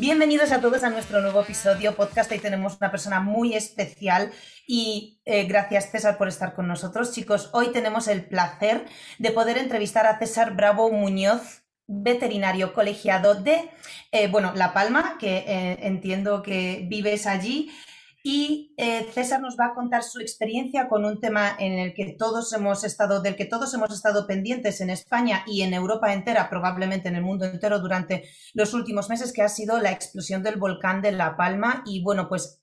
Bienvenidos a todos a nuestro nuevo episodio podcast. Hoy tenemos una persona muy especial y eh, gracias César por estar con nosotros. Chicos, hoy tenemos el placer de poder entrevistar a César Bravo Muñoz, veterinario colegiado de, eh, bueno, La Palma, que eh, entiendo que vives allí. Y eh, César nos va a contar su experiencia con un tema en el que todos hemos estado, del que todos hemos estado pendientes en España y en Europa entera, probablemente en el mundo entero durante los últimos meses, que ha sido la explosión del volcán de La Palma. Y bueno, pues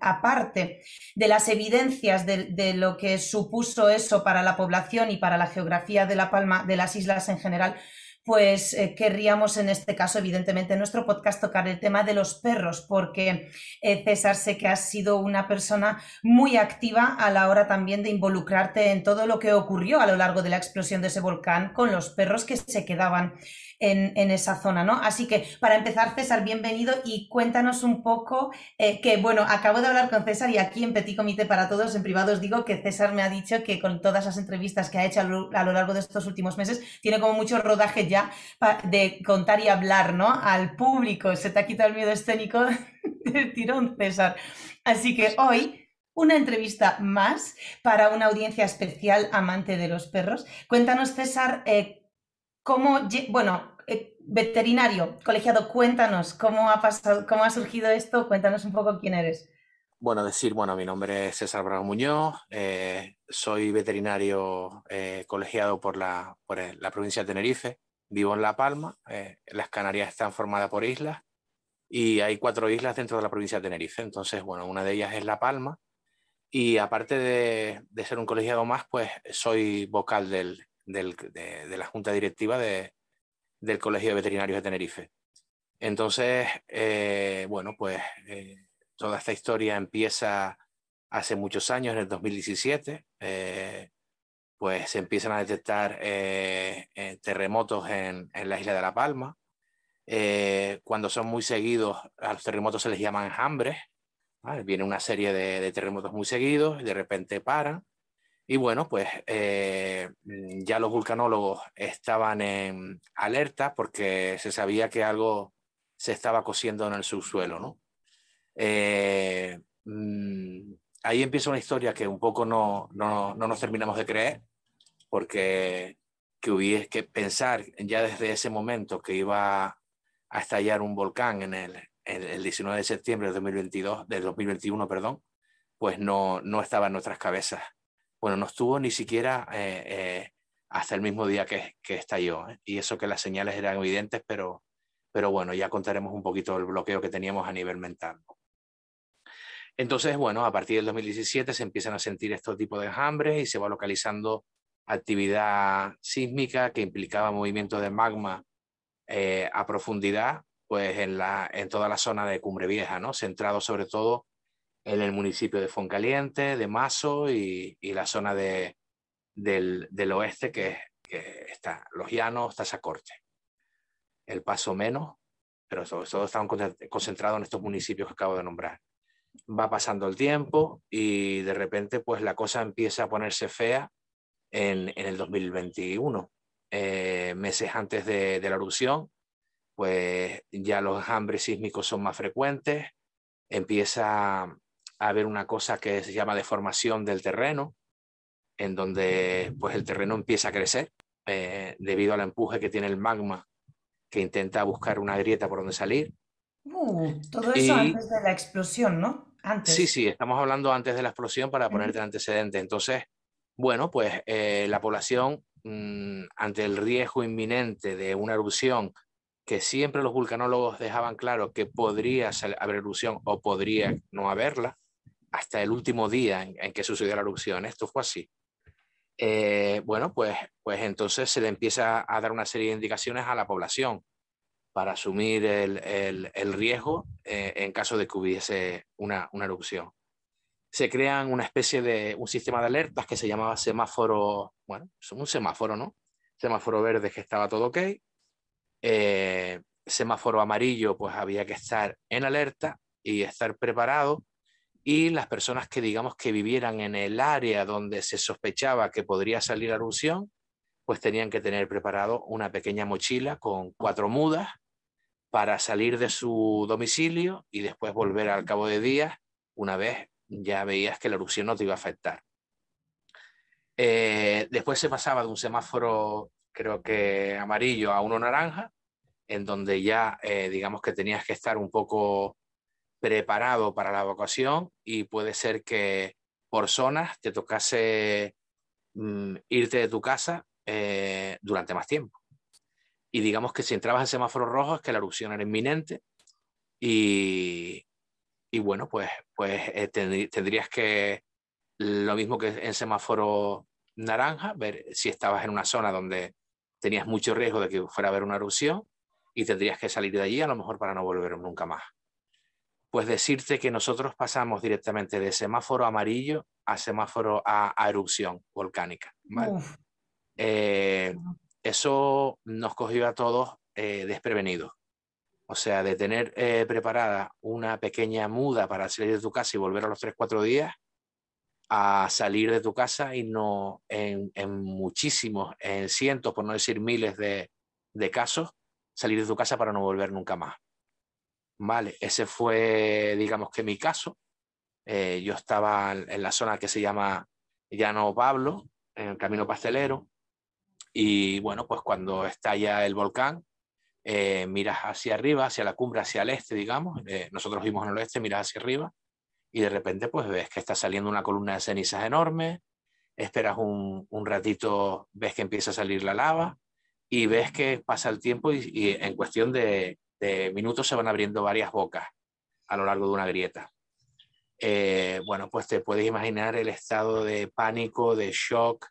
aparte de las evidencias de lo que supuso eso para la población y para la geografía de La Palma, de las islas en general, pues eh, querríamos en este caso, evidentemente, en nuestro podcast tocar el tema de los perros, porque eh, César, sé que has sido una persona muy activa a la hora también de involucrarte en todo lo que ocurrió a lo largo de la explosión de ese volcán con los perros que se quedaban en, esa zona, ¿no? Así que, para empezar, César, bienvenido y cuéntanos un poco, eh, que bueno, acabo de hablar con César y aquí en Petit Comité para Todos, en privado os digo que César me ha dicho que con todas las entrevistas que ha hecho a lo, largo de estos últimos meses, tiene como mucho rodaje ya de contar y hablar, ¿no? Al público, se te ha quitado el miedo escénico del tirón, César. Así que hoy una entrevista más para una audiencia especial amante de los perros. Cuéntanos, César, eh, cómo, bueno, eh, veterinario, colegiado, cuéntanos cómo ha pasado, cómo ha surgido esto, cuéntanos un poco quién eres. Bueno, decir, bueno, mi nombre es César Bravo Muñoz, eh, soy veterinario eh, colegiado por la, por la, provincia de Tenerife, vivo en La Palma, las Canarias están formadas por islas y hay cuatro islas dentro de la provincia de Tenerife, entonces, bueno, una de ellas es La Palma, y aparte de, de, ser un colegiado más, pues soy vocal del, de, la Junta Directiva del Colegio de Veterinarios de Tenerife. Entonces, eh, bueno, pues eh, toda esta historia empieza hace muchos años, en el 2017, eh, pues se empiezan a detectar terremotos en, la isla de La Palma. cuando son muy seguidos, a los terremotos se les llaman enjambres. Viene una serie de, de terremotos muy seguidos y de repente paran y bueno, pues eh, ya los vulcanólogos estaban en alerta porque se sabía que algo se estaba cosiendo en el subsuelo, ¿no? Eh, mm, ahí empieza una historia que un poco no, nos terminamos de creer, porque que hubiese que pensar ya desde ese momento que iba a estallar un volcán en el, 19 de septiembre de 2022, 2021, perdón, pues no estaba en nuestras cabezas bueno, no estuvo ni siquiera eh, eh, hasta el mismo día que, estalló. ¿eh? Y eso que las señales eran evidentes, pero, pero bueno, ya contaremos un poquito el bloqueo que teníamos a nivel mental. Entonces, bueno, a partir del 2017 se empiezan a sentir estos tipos de enjambres y se va localizando actividad sísmica que implicaba movimiento de magma a profundidad, pues en, la, en toda la zona de Cumbre Vieja, ¿no? Centrado sobre todo en el municipio de Foncaliente, de Mazo y, y la zona de, del, del, oeste que, está Los Llanos, Tazacorte, el Paso Menos, pero todos todo están concentrados en estos municipios que acabo de nombrar. Va pasando el tiempo y de repente pues la cosa empieza a ponerse fea en, en el 2021, eh, meses antes de, de la erupción, pues ya los hambres sísmicos son más frecuentes, empieza a haber una cosa que se llama deformación del terreno, en donde pues, el terreno empieza a crecer eh, debido al empuje que tiene el magma que intenta buscar una grieta por donde salir. Uh, todo eso antes de la explosión, ¿no? Antes. Sí, sí, estamos hablando antes de la explosión para ponerte el antecedente. Entonces, bueno, pues eh, la población mm, ante el riesgo inminente de una erupción que siempre los vulcanólogos dejaban claro que podría haber erupción o podría no haberla, hasta el último día en, que sucedió la erupción. Esto fue así. Eh, bueno, pues, pues entonces se le empieza a dar una serie de indicaciones a la población para asumir el, riesgo eh, en caso de que hubiese una, erupción. Se crean una especie de un sistema de alertas que se llamaba semáforo, bueno, un semáforo, ¿no? Semáforo verde que estaba todo ok. Eh, semáforo amarillo, pues había que estar en alerta y estar preparado y las personas que digamos que vivieran en el área donde se sospechaba que podría salir la erupción, pues tenían que tener preparado una pequeña mochila con cuatro mudas para salir de su domicilio y después volver al cabo de días una vez ya veías que la erupción no te iba a afectar. Eh, después se pasaba de un semáforo, creo que amarillo, a uno naranja, en donde ya eh, digamos que tenías que estar un poco preparado para la evacuación y puede ser que por zonas te tocase mm, irte de tu casa eh, durante más tiempo. Y digamos que si entrabas en semáforo rojo es que la erupción era inminente y, y bueno, pues, pues eh, tendrías que, lo mismo que en semáforo naranja, ver si estabas en una zona donde tenías mucho riesgo de que fuera a haber una erupción y tendrías que salir de allí a lo mejor para no volver nunca más. Pues decirte que nosotros pasamos directamente de semáforo amarillo a semáforo a, erupción volcánica. Eh, eso nos cogió a todos eh, desprevenidos. O sea, de tener eh, preparada una pequeña muda para salir de tu casa y volver a los 3-4 días, a salir de tu casa y no en, muchísimos, en cientos, por no decir miles de casos, salir de tu casa para no volver nunca más. Vale, ese fue, digamos que mi caso. Eh, yo estaba en la zona que se llama Llano Pablo, en el Camino Pastelero, y bueno, pues cuando estalla el volcán, eh, miras hacia arriba, hacia la cumbre, hacia el este, digamos, eh, nosotros vimos en el oeste, miras hacia arriba, y de repente pues ves que está saliendo una columna de cenizas enorme, esperas un, ratito, ves que empieza a salir la lava, y ves que pasa el tiempo y en cuestión de de minutos se van abriendo varias bocas a lo largo de una grieta. Eh, bueno, pues te puedes imaginar el estado de pánico, de shock,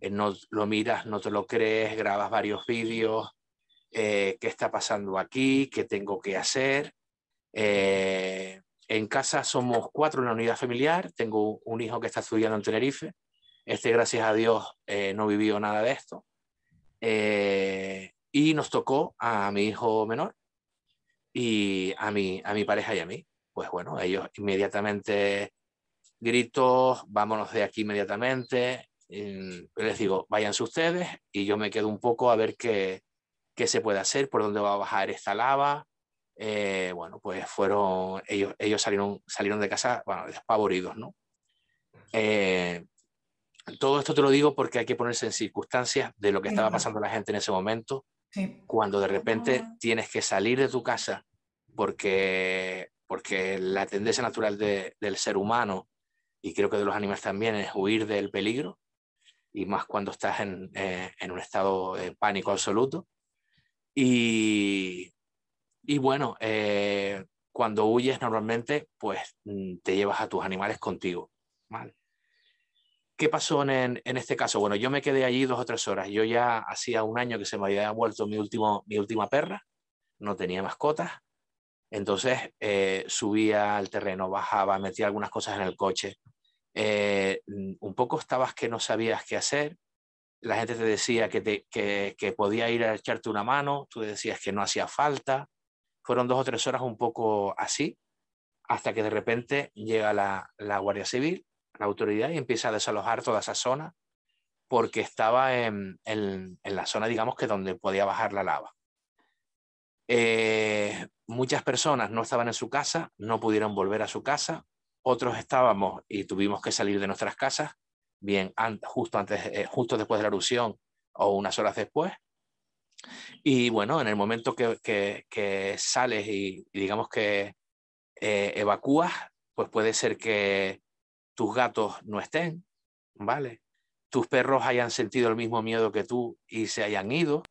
eh, no lo miras, no te lo crees, grabas varios vídeos, eh, qué está pasando aquí, qué tengo que hacer. en casa somos cuatro en la unidad familiar, tengo un hijo que está estudiando en Tenerife, este gracias a Dios no vivió nada de esto. y nos tocó a mi hijo menor, y a mi, a mi pareja y a mí. Pues bueno, ellos inmediatamente gritos, vámonos de aquí inmediatamente. les digo, váyanse ustedes y yo me quedo un poco a ver qué, qué se puede hacer, por dónde va a bajar esta lava. Eh, bueno, pues fueron, ellos, ellos salieron, salieron de casa, bueno, despavoridos, ¿no? Eh, todo esto te lo digo porque hay que ponerse en circunstancias de lo que estaba pasando la gente en ese momento cuando de repente ah. tienes que salir de tu casa porque, porque la tendencia natural del ser humano y creo que de los animales también es huir del peligro y más cuando estás en, eh, en un estado de pánico absoluto. Y, y bueno, eh, cuando huyes normalmente, pues mm, te llevas a tus animales contigo. ¿vale? ¿Qué pasó en, en, este caso? Bueno, yo me quedé allí dos o tres horas. Yo ya hacía un año que se me había vuelto mi, último, mi última perra, no tenía mascotas. Entonces eh, subía al terreno, bajaba, metía algunas cosas en el coche. Eh, mm, un poco estabas que no sabías qué hacer. La gente te decía que, te, que, que podía ir a echarte una mano, tú decías que no hacía falta. Fueron dos o tres horas un poco así, hasta que de repente llega la, la Guardia Civil la autoridad y empieza a desalojar toda esa zona porque estaba en, la zona, digamos, que donde podía bajar la lava. Eh, muchas personas no estaban en su casa, no pudieron volver a su casa, otros estábamos y tuvimos que salir de nuestras casas, bien justo, antes, eh, justo después de la erupción o unas horas después. Y bueno, en el momento que, que, sales y, digamos que eh, evacúas, pues puede ser que tus gatos no estén, ¿vale? Tus perros hayan sentido el mismo miedo que tú y se hayan ido.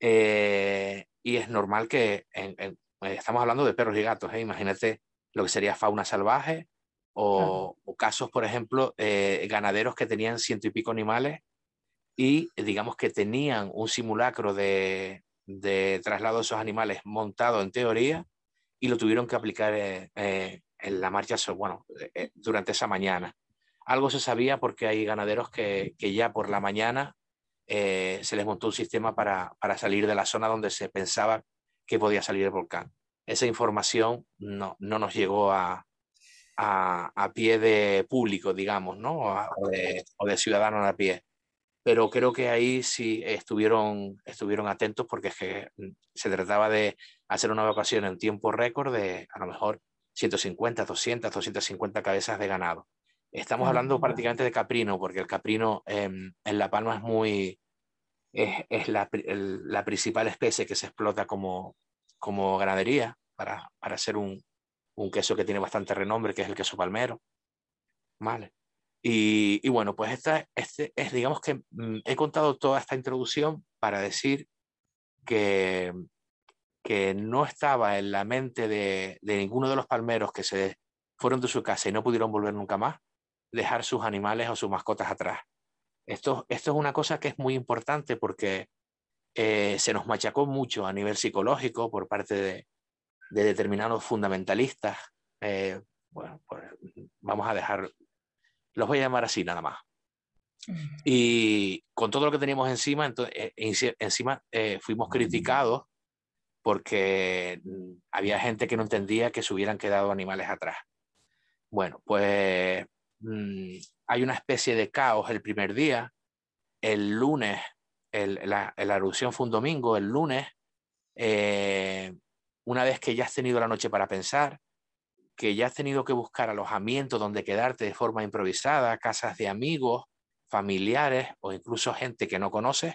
Eh, y es normal que, eh, estamos hablando de perros y gatos, ¿eh? imagínate lo que sería fauna salvaje o, casos, por ejemplo, eh, ganaderos que tenían ciento y pico animales y digamos que tenían un simulacro de, traslado de esos animales montado en teoría y lo tuvieron que aplicar en la marcha, bueno, eh, durante esa mañana. Algo se sabía porque hay ganaderos que, que ya por la mañana eh, se les montó un sistema para, para, salir de la zona donde se pensaba que podía salir el volcán. Esa información no, no nos llegó a, a, a, pie de público, digamos, ¿no? o, de, o ciudadanos a pie. Pero creo que ahí sí estuvieron, estuvieron atentos porque es que mm, se trataba de hacer una evacuación en tiempo récord de a lo mejor 150, 200, 250 cabezas de ganado. Estamos hablando prácticamente de caprino, porque el caprino em, en La Palma es muy. es, la, la, principal especie que se explota como, como ganadería para, para hacer un, un, queso que tiene bastante renombre, que es el queso palmero. Vale. Y, y bueno, pues esta, este es, digamos que mm, he contado toda esta introducción para decir que, que no estaba en la mente de, ninguno de los palmeros que se fueron de su casa y no pudieron volver nunca más, dejar sus animales o sus mascotas atrás. Esto, esto es una cosa que es muy importante porque eh, se nos machacó mucho a nivel psicológico por parte de, determinados fundamentalistas. Eh, bueno, pues, vamos a dejar, los voy a llamar así nada más. Y con todo lo que teníamos encima, eh, encima fuimos criticados porque mm, había gente que no entendía que se hubieran quedado animales atrás. Bueno, pues mm, hay una especie de caos el primer día, el lunes, la, erupción fue un domingo, el lunes, eh, una vez que ya has tenido la noche para pensar, que ya has tenido que buscar alojamiento donde quedarte de forma improvisada, casas de amigos, familiares o incluso gente que no conoces,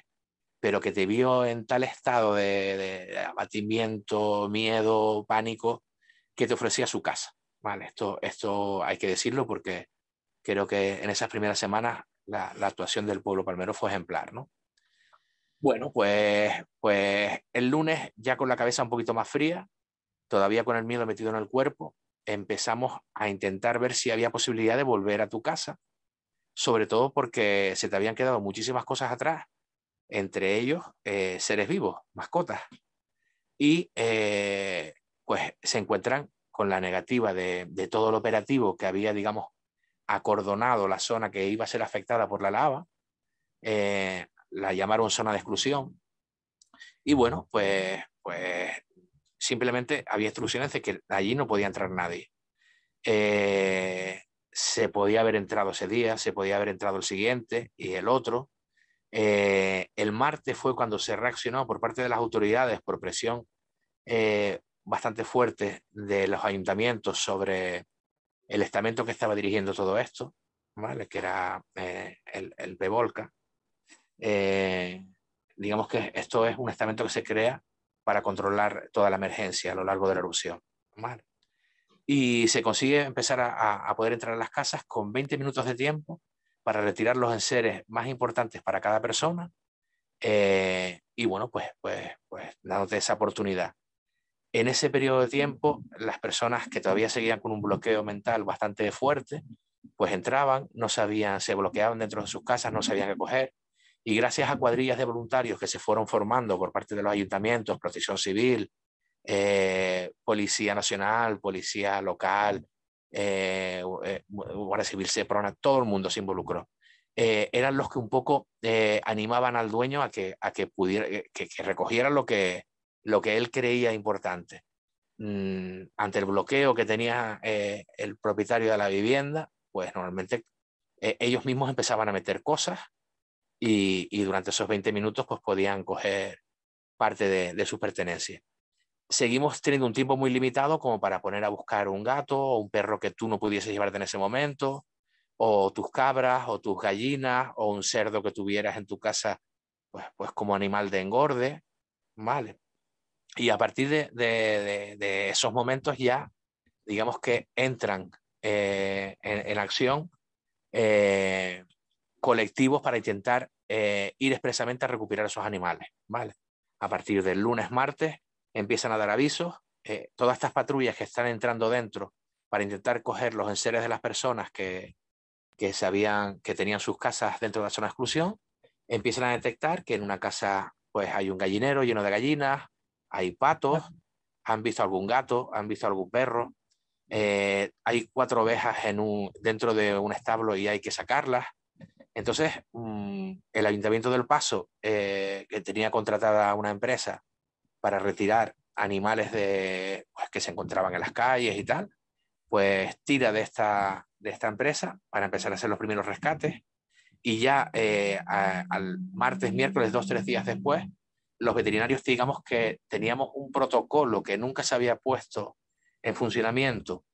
pero que te vio en tal estado de, abatimiento, miedo, pánico, que te ofrecía su casa. Vale, esto, esto hay que decirlo porque creo que en esas primeras semanas la, la actuación del pueblo palmero fue ejemplar, ¿no? Bueno, pues, pues el lunes, ya con la cabeza un poquito más fría, todavía con el miedo metido en el cuerpo, empezamos a intentar ver si había posibilidad de volver a tu casa, sobre todo porque se te habían quedado muchísimas cosas atrás entre ellos eh, seres vivos, mascotas, y eh, pues se encuentran con la negativa de, todo el operativo que había, digamos, acordonado la zona que iba a ser afectada por la lava, eh, la llamaron zona de exclusión, y bueno, pues, pues simplemente había de que allí no podía entrar nadie. se podía haber entrado ese día, se podía haber entrado el siguiente y el otro. Eh, el martes fue cuando se reaccionó por parte de las autoridades por presión eh, bastante fuerte de los ayuntamientos sobre el estamento que estaba dirigiendo todo esto, ¿vale? que era eh, el, el digamos que esto es un estamento que se crea para controlar toda la emergencia a lo largo de la erupción. Y se consigue empezar a, a poder entrar a las casas con 20 minutos de tiempo para retirar los enseres más importantes para cada persona. Eh, y bueno, pues, pues, pues dándote esa oportunidad. En ese periodo de tiempo, las personas que todavía seguían con un bloqueo mental bastante fuerte, pues entraban, no sabían, se bloqueaban dentro de sus casas, no sabían qué coger. Y gracias a cuadrillas de voluntarios que se fueron formando por parte de los ayuntamientos, protección civil, eh, policía nacional, policía local, eh, eh recibirse Civil, Seprona, todo el mundo se involucró. Eh, eran los que un poco eh, animaban al dueño a que, a que pudiera, que, recogiera lo que, lo que él creía importante. Mm, ante el bloqueo que tenía el propietario de la vivienda, pues normalmente ellos mismos empezaban a meter cosas y, durante esos 20 minutos pues podían coger parte de, de su pertenencia seguimos teniendo un tiempo muy limitado como para poner a buscar un gato o un perro que tú no pudieses llevarte en ese momento, o tus cabras, o tus gallinas, o un cerdo que tuvieras en tu casa, pues, pues como animal de engorde, ¿vale? Y a partir de, esos momentos ya, digamos que entran eh, en, acción eh, colectivos para intentar eh, ir expresamente a recuperar esos animales, ¿vale? A partir del lunes, martes, empiezan a dar avisos. Eh, todas estas patrullas que están entrando dentro para intentar coger los enseres de las personas que, que, sabían, que tenían sus casas dentro de la zona de exclusión, empiezan a detectar que en una casa pues hay un gallinero lleno de gallinas, hay patos, han visto algún gato, han visto algún perro, eh, hay cuatro ovejas en un, dentro de un establo y hay que sacarlas. Entonces, mm, el Ayuntamiento del Paso, eh, que tenía contratada una empresa para retirar animales de, pues, que se encontraban en las calles y tal, pues tira de esta, de esta empresa para empezar a hacer los primeros rescates y ya eh, al martes, miércoles, dos, tres días después, los veterinarios digamos que teníamos un protocolo que nunca se había puesto en funcionamiento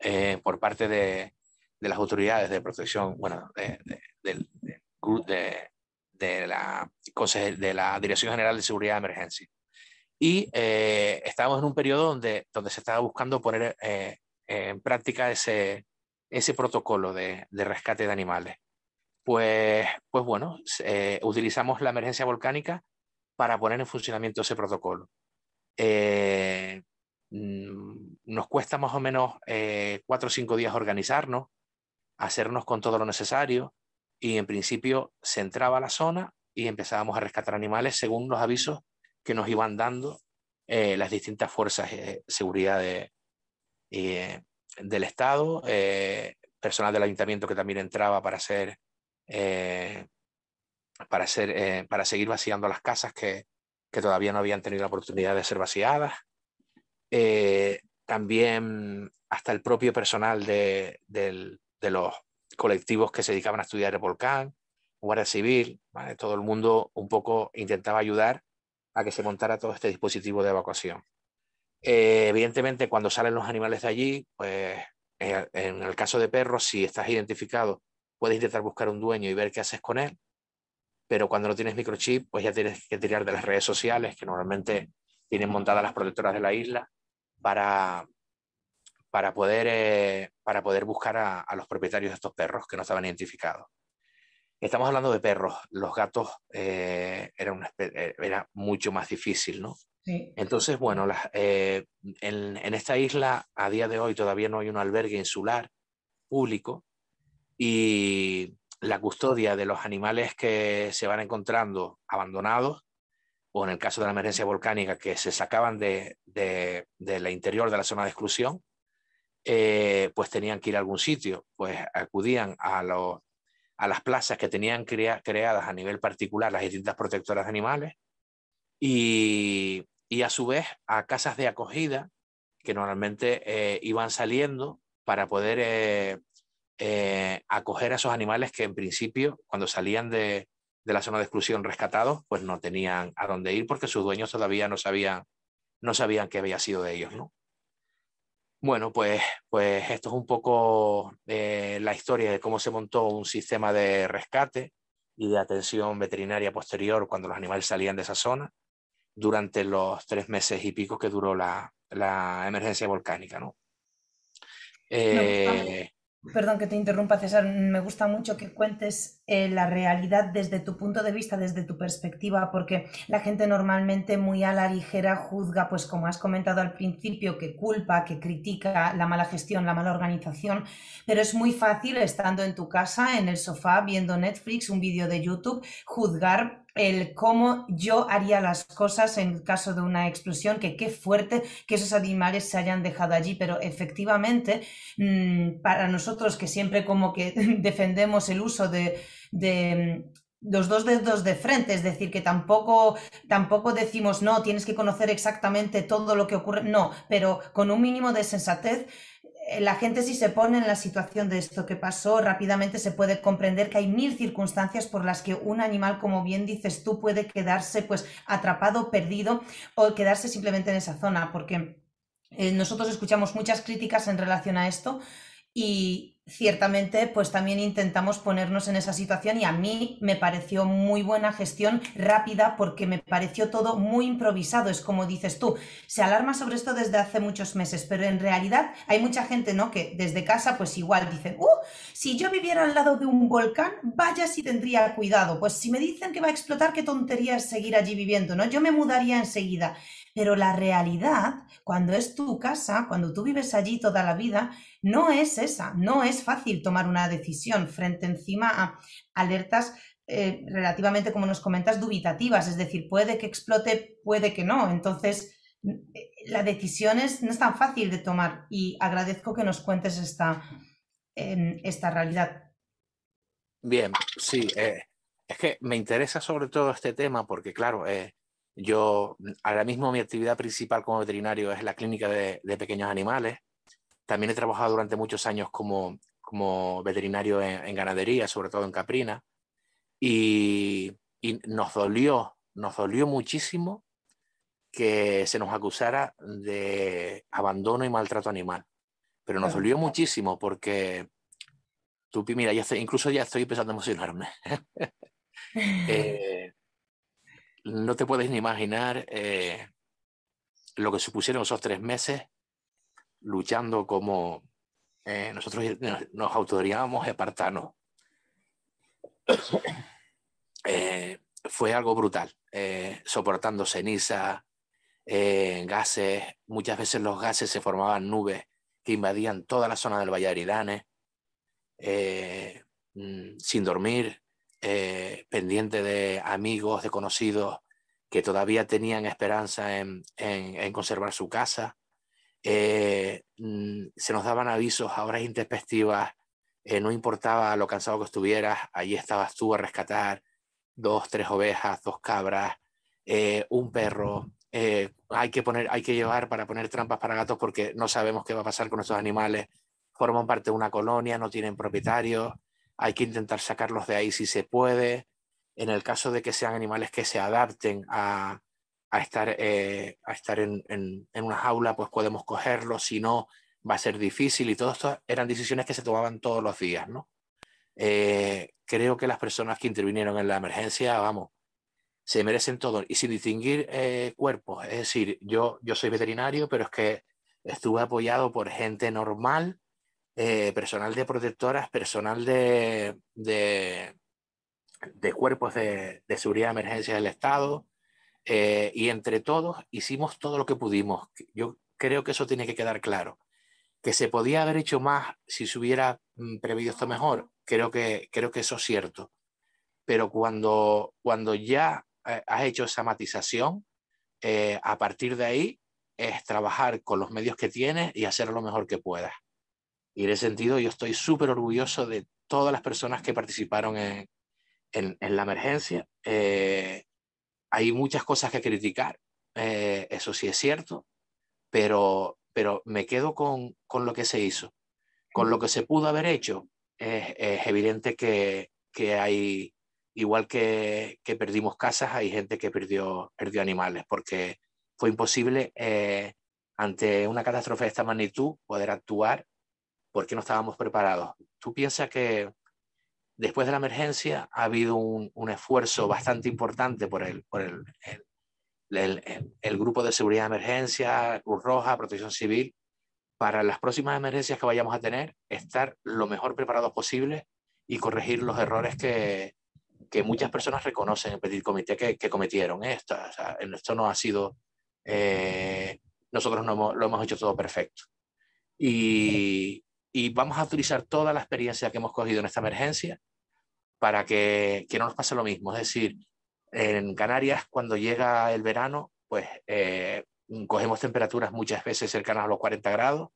eh, por parte de, de, las autoridades de protección, bueno, de, de, de la, la Dirección General de Seguridad de Emergencia y eh, estábamos en un periodo donde, donde se estaba buscando poner eh, en práctica ese, ese protocolo de, rescate de animales. Pues, pues bueno, eh, utilizamos la emergencia volcánica para poner en funcionamiento ese protocolo. Mm, nos cuesta más o menos cuatro o cinco días organizarnos, hacernos con todo lo necesario y en principio se entraba la zona y empezábamos a rescatar animales según los avisos que nos iban dando eh, las distintas fuerzas eh, de seguridad eh, del Estado, personal del ayuntamiento que también entraba para hacer, para, hacer para seguir vaciando las casas que, todavía no habían tenido la oportunidad de ser vaciadas. también hasta el propio personal de, los colectivos que se dedicaban a estudiar el volcán, Guardia Civil, todo el mundo un poco intentaba ayudar a que se montara todo este dispositivo de evacuación. Eh, evidentemente, cuando salen los animales de allí, pues eh, en el caso de perros, si estás identificado, puedes intentar buscar un dueño y ver qué haces con él, pero cuando no tienes microchip, pues ya tienes que tirar de las redes sociales, que normalmente tienen montadas las protectoras de la isla, para, para, poder, eh, para poder buscar a los propietarios de estos perros que no estaban identificados. Estamos hablando de perros. Los gatos eh, eh, era, mucho más difícil, ¿no? Entonces, bueno, eh, en, esta isla a día de hoy todavía no hay un albergue insular público y la custodia de los animales que se van encontrando abandonados o en el caso de la emergencia volcánica que se sacaban de, la interior de la zona de exclusión, pues tenían que ir a algún sitio, pues acudían a los a las plazas que tenían creadas a nivel particular las distintas protectoras de animales y, a su vez a casas de acogida que normalmente eh, iban saliendo para poder eh, eh, acoger a esos animales que en principio cuando salían de, la zona de exclusión rescatados pues no tenían a dónde ir porque sus dueños todavía no sabían, no sabían qué había sido de ellos. ¿no? Bueno, pues, pues esto es un poco eh, la historia de cómo se montó un sistema de rescate y de atención veterinaria posterior cuando los animales salían de esa zona durante los tres meses y pico que duró la, la emergencia volcánica. ¿no? Eh, Perdón que te interrumpa, César. Me gusta mucho que cuentes eh, la realidad desde tu punto de vista, desde tu perspectiva, porque la gente normalmente muy a la ligera juzga, pues como has comentado al principio, que culpa, que critica la mala gestión, la mala organización, pero es muy fácil estando en tu casa, en el sofá, viendo Netflix, un vídeo de YouTube, juzgar el cómo yo haría las cosas en caso de una explosión, que qué fuerte que esos animales se hayan dejado allí, pero efectivamente mm, para nosotros que siempre como que defendemos el uso de, mm, los dos dedos de frente, es decir, que tampoco decimos no, tienes que conocer exactamente todo lo que ocurre, no, pero con un mínimo de sensatez eh, la gente si se pone en la situación de esto que pasó, rápidamente se puede comprender que hay mil circunstancias por las que un animal, como bien dices tú, puede quedarse pues atrapado, perdido o quedarse simplemente en esa zona, porque eh, nosotros escuchamos muchas críticas en relación a esto y, ciertamente pues también intentamos ponernos en esa situación y a mí me pareció muy buena gestión rápida porque me pareció todo muy improvisado, es como dices tú, se alarma sobre esto desde hace muchos meses, pero en realidad hay mucha gente, ¿no? que desde casa pues igual dice, "Uh, si yo viviera al lado de un volcán, vaya si tendría cuidado, pues si me dicen que va a explotar, qué tontería es seguir allí viviendo, ¿no? Yo me mudaría enseguida." Pero la realidad, cuando es tu casa, cuando tú vives allí toda la vida, no es esa. No es fácil tomar una decisión frente encima a alertas eh, relativamente, como nos comentas, dubitativas. Es decir, puede que explote, puede que no. Entonces, mm, la decisión no es tan fácil de tomar y agradezco que nos cuentes esta, em, esta realidad. Bien, sí, eh, es que me interesa sobre todo este tema porque, claro, eh, yo, mm, ahora mismo mi actividad principal como veterinario es la clínica de, pequeños animales. También he trabajado durante muchos años como, veterinario en, ganadería, sobre todo en caprina. Y, nos dolió, nos dolió muchísimo que se nos acusara de abandono y maltrato animal. Pero nos dolió muchísimo porque tupi mira, incluso ya estoy empezando a emocionarme. eh, no te puedes ni imaginar eh, lo que supusieron esos tres meses luchando como eh, nosotros nos autoríamos espartanos. Eh, fue algo brutal, soportando ceniza, gases, muchas veces los gases se formaban nubes que invadían toda la zona del Valle de mm, sin dormir, eh, pendiente de amigos, de conocidos que todavía tenían esperanza en, conservar su casa. Eh, mm, se nos daban avisos a horas intempestivas, eh, no importaba lo cansado que estuvieras, allí estabas tú a rescatar dos, tres ovejas, dos cabras, un perro. hay, que poner, hay que llevar para poner trampas para gatos porque no sabemos qué va a pasar con estos animales. Forman parte de una colonia, no tienen propietarios hay que intentar sacarlos de ahí si se puede. En el caso de que sean animales que se adapten a, estar, a estar eh, en, una jaula, pues podemos cogerlos, si no, va a ser difícil. Y todo esto eran decisiones que se tomaban todos los días, ¿no? Eh, creo que las personas que intervinieron en la emergencia, vamos, se merecen todo. Y sin distinguir eh, cuerpos, es decir, yo, yo soy veterinario, pero es que estuve apoyado por gente normal eh, personal de protectoras, personal de, de, cuerpos de, seguridad de emergencia del Estado, eh, y entre todos hicimos todo lo que pudimos. Yo creo que eso tiene que quedar claro. Que se podía haber hecho más si se hubiera mm, previsto esto mejor, creo que, creo que eso es cierto. Pero cuando, cuando ya eh, has hecho esa matización, a partir de ahí es trabajar con los medios que tienes y hacer lo mejor que puedas. Y en ese sentido, yo estoy súper orgulloso de todas las personas que participaron en, en, la emergencia. Eh, hay muchas cosas que criticar, eh, eso sí es cierto, pero, pero me quedo con, con, lo que se hizo. Con lo que se pudo haber hecho, es, evidente que, que, hay, igual que, que, perdimos casas, hay gente que perdió, perdió animales, porque fue imposible eh, ante una catástrofe de esta magnitud poder actuar qué no estábamos preparados. ¿Tú piensas que después de la emergencia ha habido un, un esfuerzo bastante importante por, el, por el, el, grupo de seguridad de emergencia, Cruz Roja, Protección Civil, para las próximas emergencias que vayamos a tener, estar lo mejor preparados posible y corregir los errores que, que muchas personas reconocen en el Petit Comité que, cometieron. Esto, esto no ha sido, eh, nosotros no lo hemos hecho todo perfecto. Y, y vamos a utilizar toda la experiencia que hemos cogido en esta emergencia para que, que no nos pase lo mismo. Es decir, en Canarias, cuando llega el verano, pues eh, cogemos temperaturas muchas veces cercanas a los 40 grados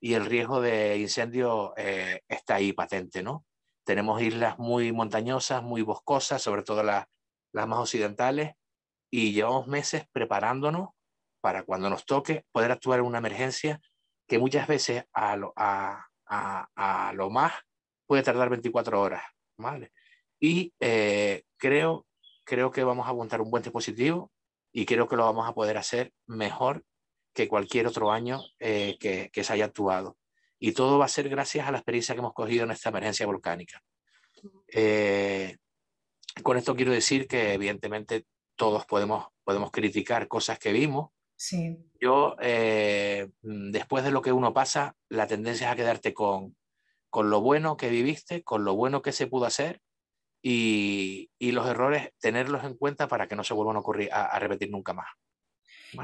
y el riesgo de incendio eh, está ahí patente, ¿no? Tenemos islas muy montañosas, muy boscosas, sobre todo las, las más occidentales, y llevamos meses preparándonos para cuando nos toque poder actuar en una emergencia que muchas veces a, lo, a, a, lo más puede tardar 24 horas, ¿vale? Y eh, creo, creo que vamos a apuntar un buen dispositivo y creo que lo vamos a poder hacer mejor que cualquier otro año eh, que, se haya actuado. Y todo va a ser gracias a la experiencia que hemos cogido en esta emergencia volcánica. Eh, con esto quiero decir que evidentemente todos podemos, podemos criticar cosas que vimos, Sí. Yo, eh, mm, después de lo que uno pasa, la tendencia es a quedarte con, lo bueno que viviste, con lo bueno que se pudo hacer y, los errores, tenerlos en cuenta para que no se vuelvan a ocurrir, a, repetir nunca más.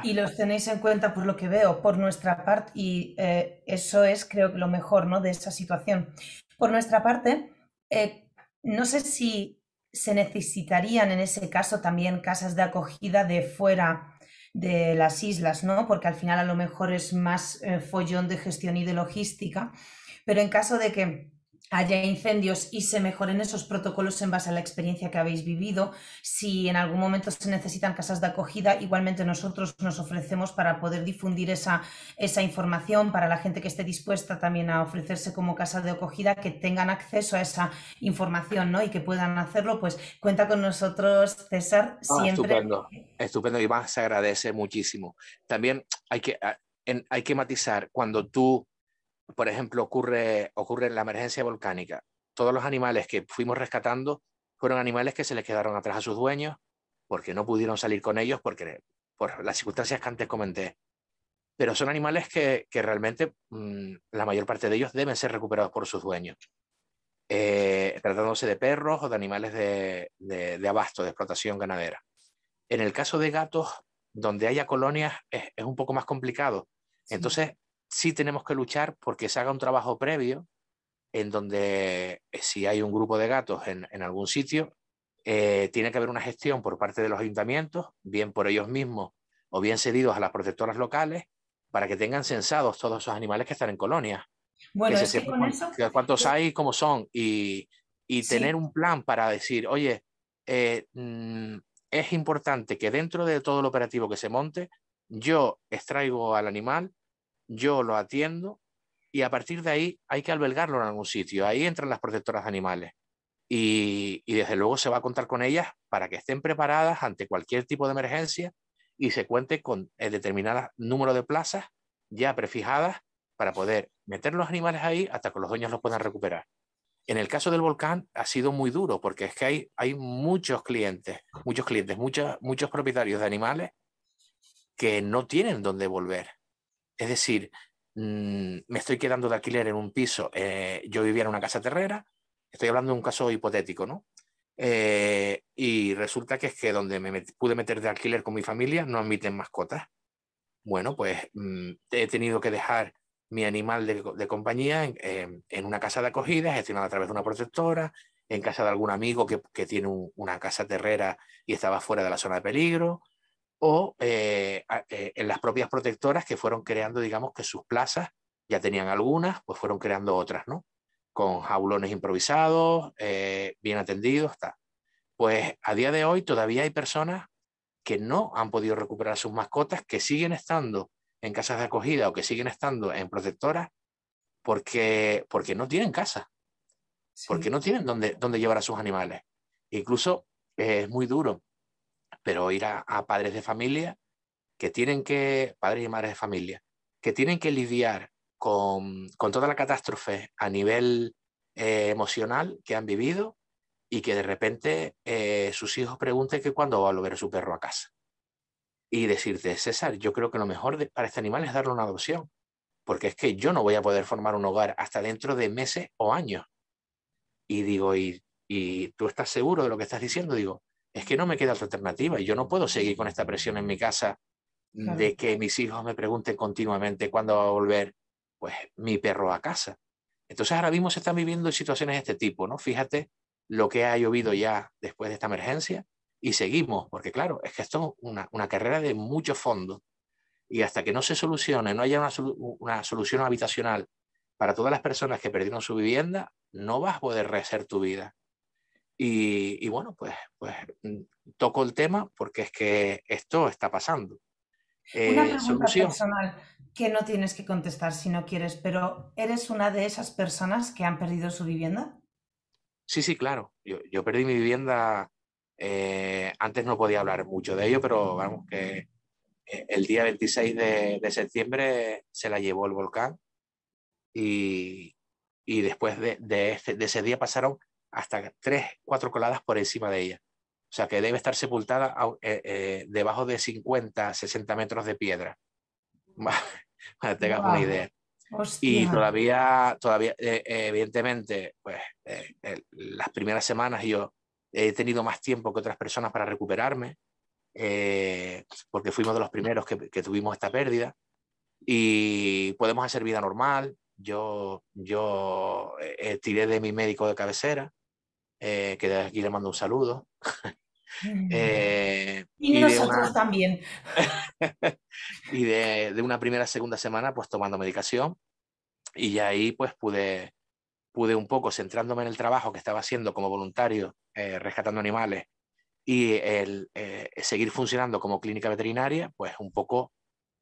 Y los tenéis en cuenta por lo que veo, por nuestra parte, y eh, eso es creo que lo mejor ¿no? de esa situación. Por nuestra parte, eh, no sé si se necesitarían en ese caso también casas de acogida de fuera de las islas, ¿no? Porque al final a lo mejor es más eh, follón de gestión y de logística, pero en caso de que haya incendios y se mejoren esos protocolos en base a la experiencia que habéis vivido. Si en algún momento se necesitan casas de acogida, igualmente nosotros nos ofrecemos para poder difundir esa, esa información para la gente que esté dispuesta también a ofrecerse como casa de acogida, que tengan acceso a esa información ¿no? y que puedan hacerlo, pues cuenta con nosotros, César, ah, Estupendo, estupendo, Iván, se agradece muchísimo. También hay que, ah, hay que matizar, cuando tú por ejemplo, ocurre, ocurre la emergencia volcánica. Todos los animales que fuimos rescatando fueron animales que se les quedaron atrás a sus dueños porque no pudieron salir con ellos porque, por las circunstancias que antes comenté. Pero son animales que, realmente mm, la mayor parte de ellos deben ser recuperados por sus dueños. Eh, tratándose de perros o de animales de, abasto, de explotación ganadera. En el caso de gatos, donde haya colonias, es, un poco más complicado. Entonces, sí tenemos que luchar porque se haga un trabajo previo en donde eh, si hay un grupo de gatos en, algún sitio, eh, tiene que haber una gestión por parte de los ayuntamientos, bien por ellos mismos o bien cedidos a las protectoras locales, para que tengan censados todos esos animales que están en colonia. Bueno, cuántos hay, cómo son, y, tener un plan para decir, oye, eh, mm, es importante que dentro de todo el operativo que se monte, yo extraigo al animal, yo lo atiendo y a partir de ahí hay que albergarlo en algún sitio. Ahí entran las protectoras animales. Y, desde luego se va a contar con ellas para que estén preparadas ante cualquier tipo de emergencia y se cuente con el eh, determinado número de plazas ya prefijadas para poder meter los animales ahí hasta que los dueños los puedan recuperar. En el caso del volcán ha sido muy duro porque es que hay, hay muchos clientes, muchos clientes, muchos, muchos propietarios de animales que no tienen dónde volver es decir, mm, me estoy quedando de alquiler en un piso, eh, yo vivía en una casa terrera, estoy hablando de un caso hipotético, ¿no? Eh, y resulta que es que donde me pude meter de alquiler con mi familia no admiten mascotas. Bueno, pues mm, he tenido que dejar mi animal de, compañía en, una casa de acogida, gestionada a través de una protectora, en casa de algún amigo que, tiene una casa terrera y estaba fuera de la zona de peligro, o eh, eh, en las propias protectoras que fueron creando, digamos, que sus plazas ya tenían algunas, pues fueron creando otras, ¿no? Con jaulones improvisados, eh, bien atendidos, está Pues a día de hoy todavía hay personas que no han podido recuperar sus mascotas, que siguen estando en casas de acogida o que siguen estando en protectoras porque, porque no tienen casa, porque no tienen dónde, dónde llevar a sus animales. Incluso es muy duro pero ir a, padres de familia que tienen que, padres y madres de familia, que tienen que lidiar con, toda la catástrofe a nivel eh, emocional que han vivido y que de repente eh, sus hijos pregunten que cuándo va a volver su perro a casa. Y decirte, César, yo creo que lo mejor para este animal es darle una adopción, porque es que yo no voy a poder formar un hogar hasta dentro de meses o años. Y digo, ¿y, y tú estás seguro de lo que estás diciendo? Digo, es que no me queda otra alternativa y yo no puedo seguir con esta presión en mi casa de que mis hijos me pregunten continuamente cuándo va a volver, pues, mi perro a casa. Entonces ahora mismo se están viviendo situaciones de este tipo, ¿no? Fíjate lo que ha llovido ya después de esta emergencia y seguimos, porque claro, es que esto es una, carrera de mucho fondo y hasta que no se solucione, no haya una, una solución habitacional para todas las personas que perdieron su vivienda, no vas a poder rehacer tu vida. Y, bueno, pues, pues mm, toco el tema porque es que esto está pasando. una eh, pregunta personal que no tienes que contestar si no quieres, pero ¿eres una de esas personas que han perdido su vivienda? Sí, sí, claro. Yo, yo perdí mi vivienda. Eh, antes no podía hablar mucho de ello, pero vamos, que eh, el día 26 de, de septiembre se la llevó el volcán y, y después de, de, de ese día pasaron hasta tres, cuatro coladas por encima de ella. O sea que debe estar sepultada eh, eh, debajo de 50, 60 metros de piedra. Para que tengas una idea. Y todavía, todavía eh, evidentemente, pues las primeras semanas yo he tenido más tiempo que otras personas para recuperarme, porque fuimos de los primeros que, tuvimos esta pérdida. Y podemos hacer vida normal. Yo, yo tiré de mi médico de cabecera eh, que de aquí le mando un saludo. Eh, y, nosotros también. y de, de, una primera, segunda semana, pues tomando medicación. Y ahí, pues pude, pude un poco centrándome en el trabajo que estaba haciendo como voluntario, eh, rescatando animales y el seguir funcionando como clínica veterinaria, pues un poco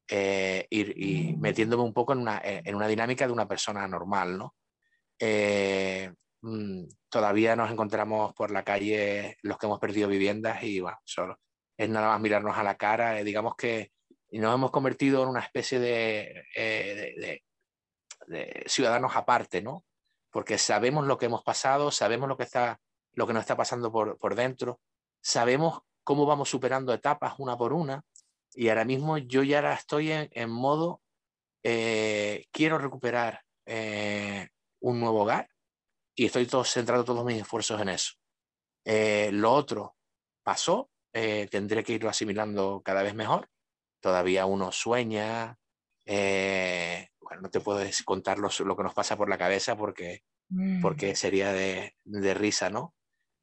ir, y mm. metiéndome un poco en una, en una dinámica de una persona normal, ¿no? Mm, todavía nos encontramos por la calle los que hemos perdido viviendas y bueno, solo es nada más mirarnos a la cara, eh, digamos que nos hemos convertido en una especie eh, de, ciudadanos aparte, ¿no? Porque sabemos lo que hemos pasado, sabemos lo que, está, lo que nos está pasando por, dentro, sabemos cómo vamos superando etapas una por una y ahora mismo yo ya estoy en, modo, eh, quiero recuperar un nuevo hogar, y estoy todo, centrando todos mis esfuerzos en eso. Eh, lo otro pasó, eh, tendré que irlo asimilando cada vez mejor. Todavía uno sueña. Eh, bueno, no te puedo contar lo, lo, que nos pasa por la cabeza porque, mm. porque sería de, de risa, ¿no?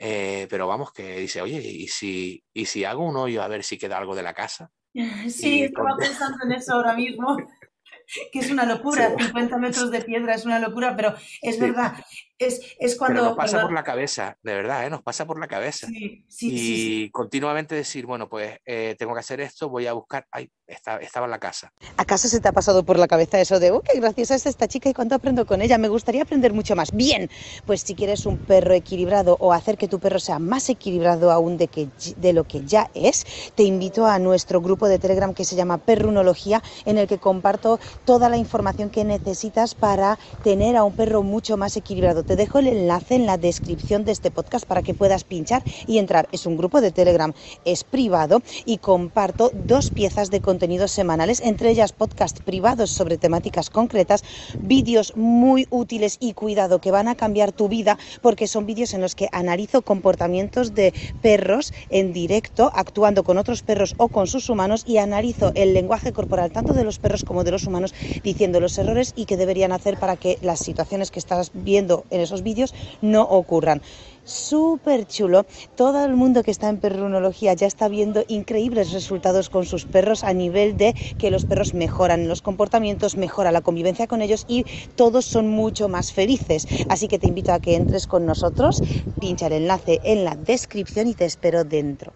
pero vamos, que dice, oye, ¿y si, ¿y si hago un hoyo a ver si queda algo de la casa? Sí, estaba pensando en eso ahora mismo que es una locura, 50 metros de piedra es una locura, pero es verdad, es, cuando, nos pasa por la cabeza, de verdad, ¿eh? nos pasa por la cabeza. Sí, y continuamente decir, bueno, pues eh, tengo que hacer esto, voy a buscar, ahí estaba en la casa. ¿Acaso se te ha pasado por la cabeza eso de, oh qué graciosa es esta chica y cuánto aprendo con ella? Me gustaría aprender mucho más. Bien, pues si quieres un perro equilibrado o hacer que tu perro sea más equilibrado aún de, que, de lo que ya es, te invito a nuestro grupo de Telegram que se llama Perrunología, en el que comparto toda la información que necesitas para tener a un perro mucho más equilibrado te dejo el enlace en la descripción de este podcast para que puedas pinchar y entrar. Es un grupo de Telegram, es privado y comparto dos piezas de contenidos semanales, entre ellas podcast privados sobre temáticas concretas, vídeos muy útiles y cuidado que van a cambiar tu vida porque son vídeos en los que analizo comportamientos de perros en directo, actuando con otros perros o con sus humanos y analizo el lenguaje corporal tanto de los perros como de los humanos diciendo los errores y qué deberían hacer para que las situaciones que estás viendo en esos vídeos no ocurran súper chulo. Todo el mundo que está en perrunología ya está viendo increíbles resultados con sus perros a nivel de que los perros mejoran los comportamientos, mejora la convivencia con ellos y todos son mucho más felices. Así que te invito a que entres con nosotros, pincha el enlace en la descripción y te espero dentro.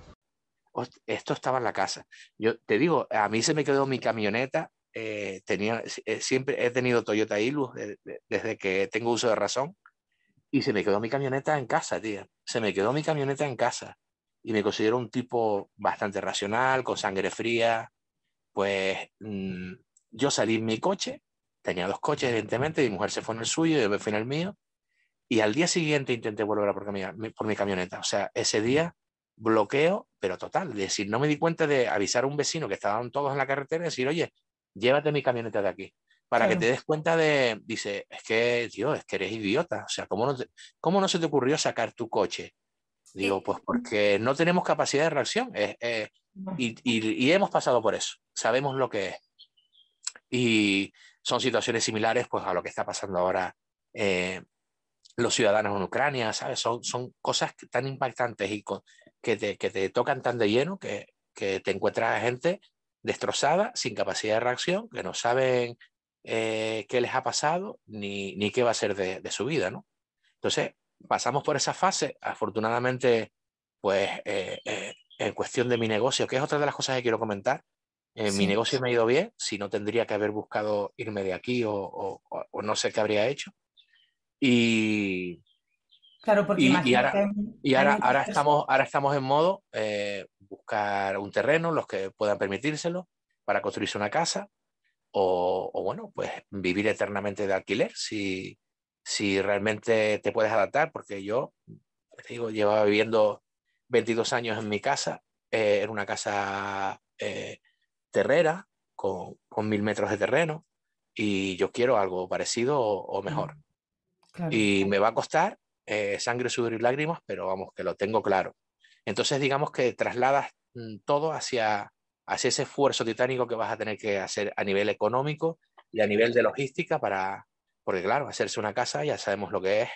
Esto estaba en la casa. Yo te digo, a mí se me quedó mi camioneta. Eh, tenía, eh, siempre he tenido Toyota Hilux eh, desde que tengo uso de razón y se me quedó mi camioneta en casa, tía, Se me quedó mi camioneta en casa. Y me considero un tipo bastante racional, con sangre fría. Pues mm, yo salí en mi coche, tenía dos coches, evidentemente, mi mujer se fue en el suyo, yo me fui en el mío. Y al día siguiente intenté volver a por mi, por mi camioneta. O sea, ese día bloqueo, pero total. decir, no me di cuenta de avisar a un vecino que estaban todos en la carretera y decir, oye, llévate mi camioneta de aquí para que te des cuenta de, dice, es que, tío, es que eres idiota, o sea, ¿cómo no, cómo no se te ocurrió sacar tu coche? Digo, pues porque no tenemos capacidad de reacción eh, y, hemos pasado por eso, sabemos lo que es. Y son situaciones similares pues, a lo que está pasando ahora eh, los ciudadanos en Ucrania, ¿sabes? Son, son cosas tan impactantes y que, te, que, te, tocan tan de lleno que, que te encuentras gente destrozada, sin capacidad de reacción, que no saben eh, qué les ha pasado ni, ni, qué va a ser de, de, su vida, ¿no? Entonces, pasamos por esa fase, afortunadamente, pues eh, eh, en cuestión de mi negocio, que es otra de las cosas que quiero comentar, mi negocio me ha ido bien, si no tendría que haber buscado irme de aquí o, o, no sé qué habría hecho. Y, Claro, porque y, ahora, ahora, estamos, ahora estamos en modo buscar un terreno, los que puedan permitírselo, para construirse una casa o, bueno, pues vivir eternamente de alquiler si, si realmente te puedes adaptar, porque yo, digo, llevaba viviendo 22 años en mi casa, en eh, una casa eh, terrera, con, con, mil metros de terreno, y yo quiero algo parecido o, mejor. Y me va a costar eh, sangre, sudor y lágrimas, pero vamos, que lo tengo claro. Entonces, digamos que trasladas mm, todo hacia, hacia ese esfuerzo titánico que vas a tener que hacer a nivel económico y a nivel de logística para, porque claro, hacerse una casa ya sabemos lo que es,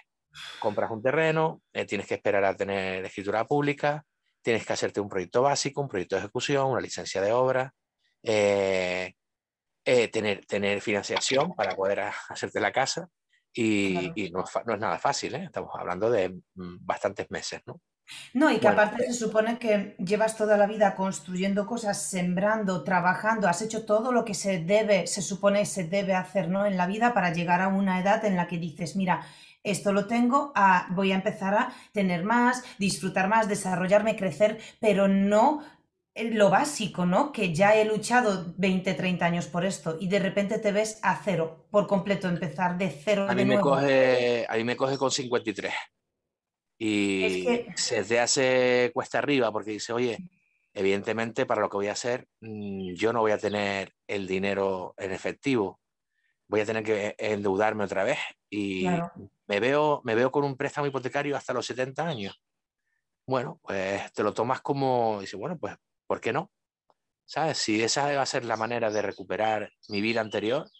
compras un terreno, eh, tienes que esperar a tener escritura pública, tienes que hacerte un proyecto básico, un proyecto de ejecución, una licencia de obra, eh, eh, tener, tener financiación para poder hacerte la casa y, no, es, no, es, nada fácil, estamos hablando de mm, bastantes meses, ¿no? No, y que aparte se supone que llevas toda la vida construyendo cosas, sembrando, trabajando, has hecho todo lo que se debe, se supone se debe hacer, ¿no? En la vida para llegar a una edad en la que dices, mira, esto lo tengo, ah, voy a empezar a tener más, disfrutar más, desarrollarme, crecer, pero no eh, lo básico, ¿no? Que ya he luchado 20, 30 años por esto y de repente te ves a cero, por completo, empezar de cero. A mí, Me, coge, a mí me coge con 53. Y se te hace cuesta arriba porque dice, oye, evidentemente para lo que voy a hacer, mm, yo no voy a tener el dinero en efectivo, voy a tener que e-, endeudarme otra vez. Y me, veo, me veo con un préstamo hipotecario hasta los 70 años. Bueno, pues te lo tomas como, dice, bueno, pues, ¿por qué no? ¿Sabes? Si esa va a ser la manera de recuperar mi vida anterior,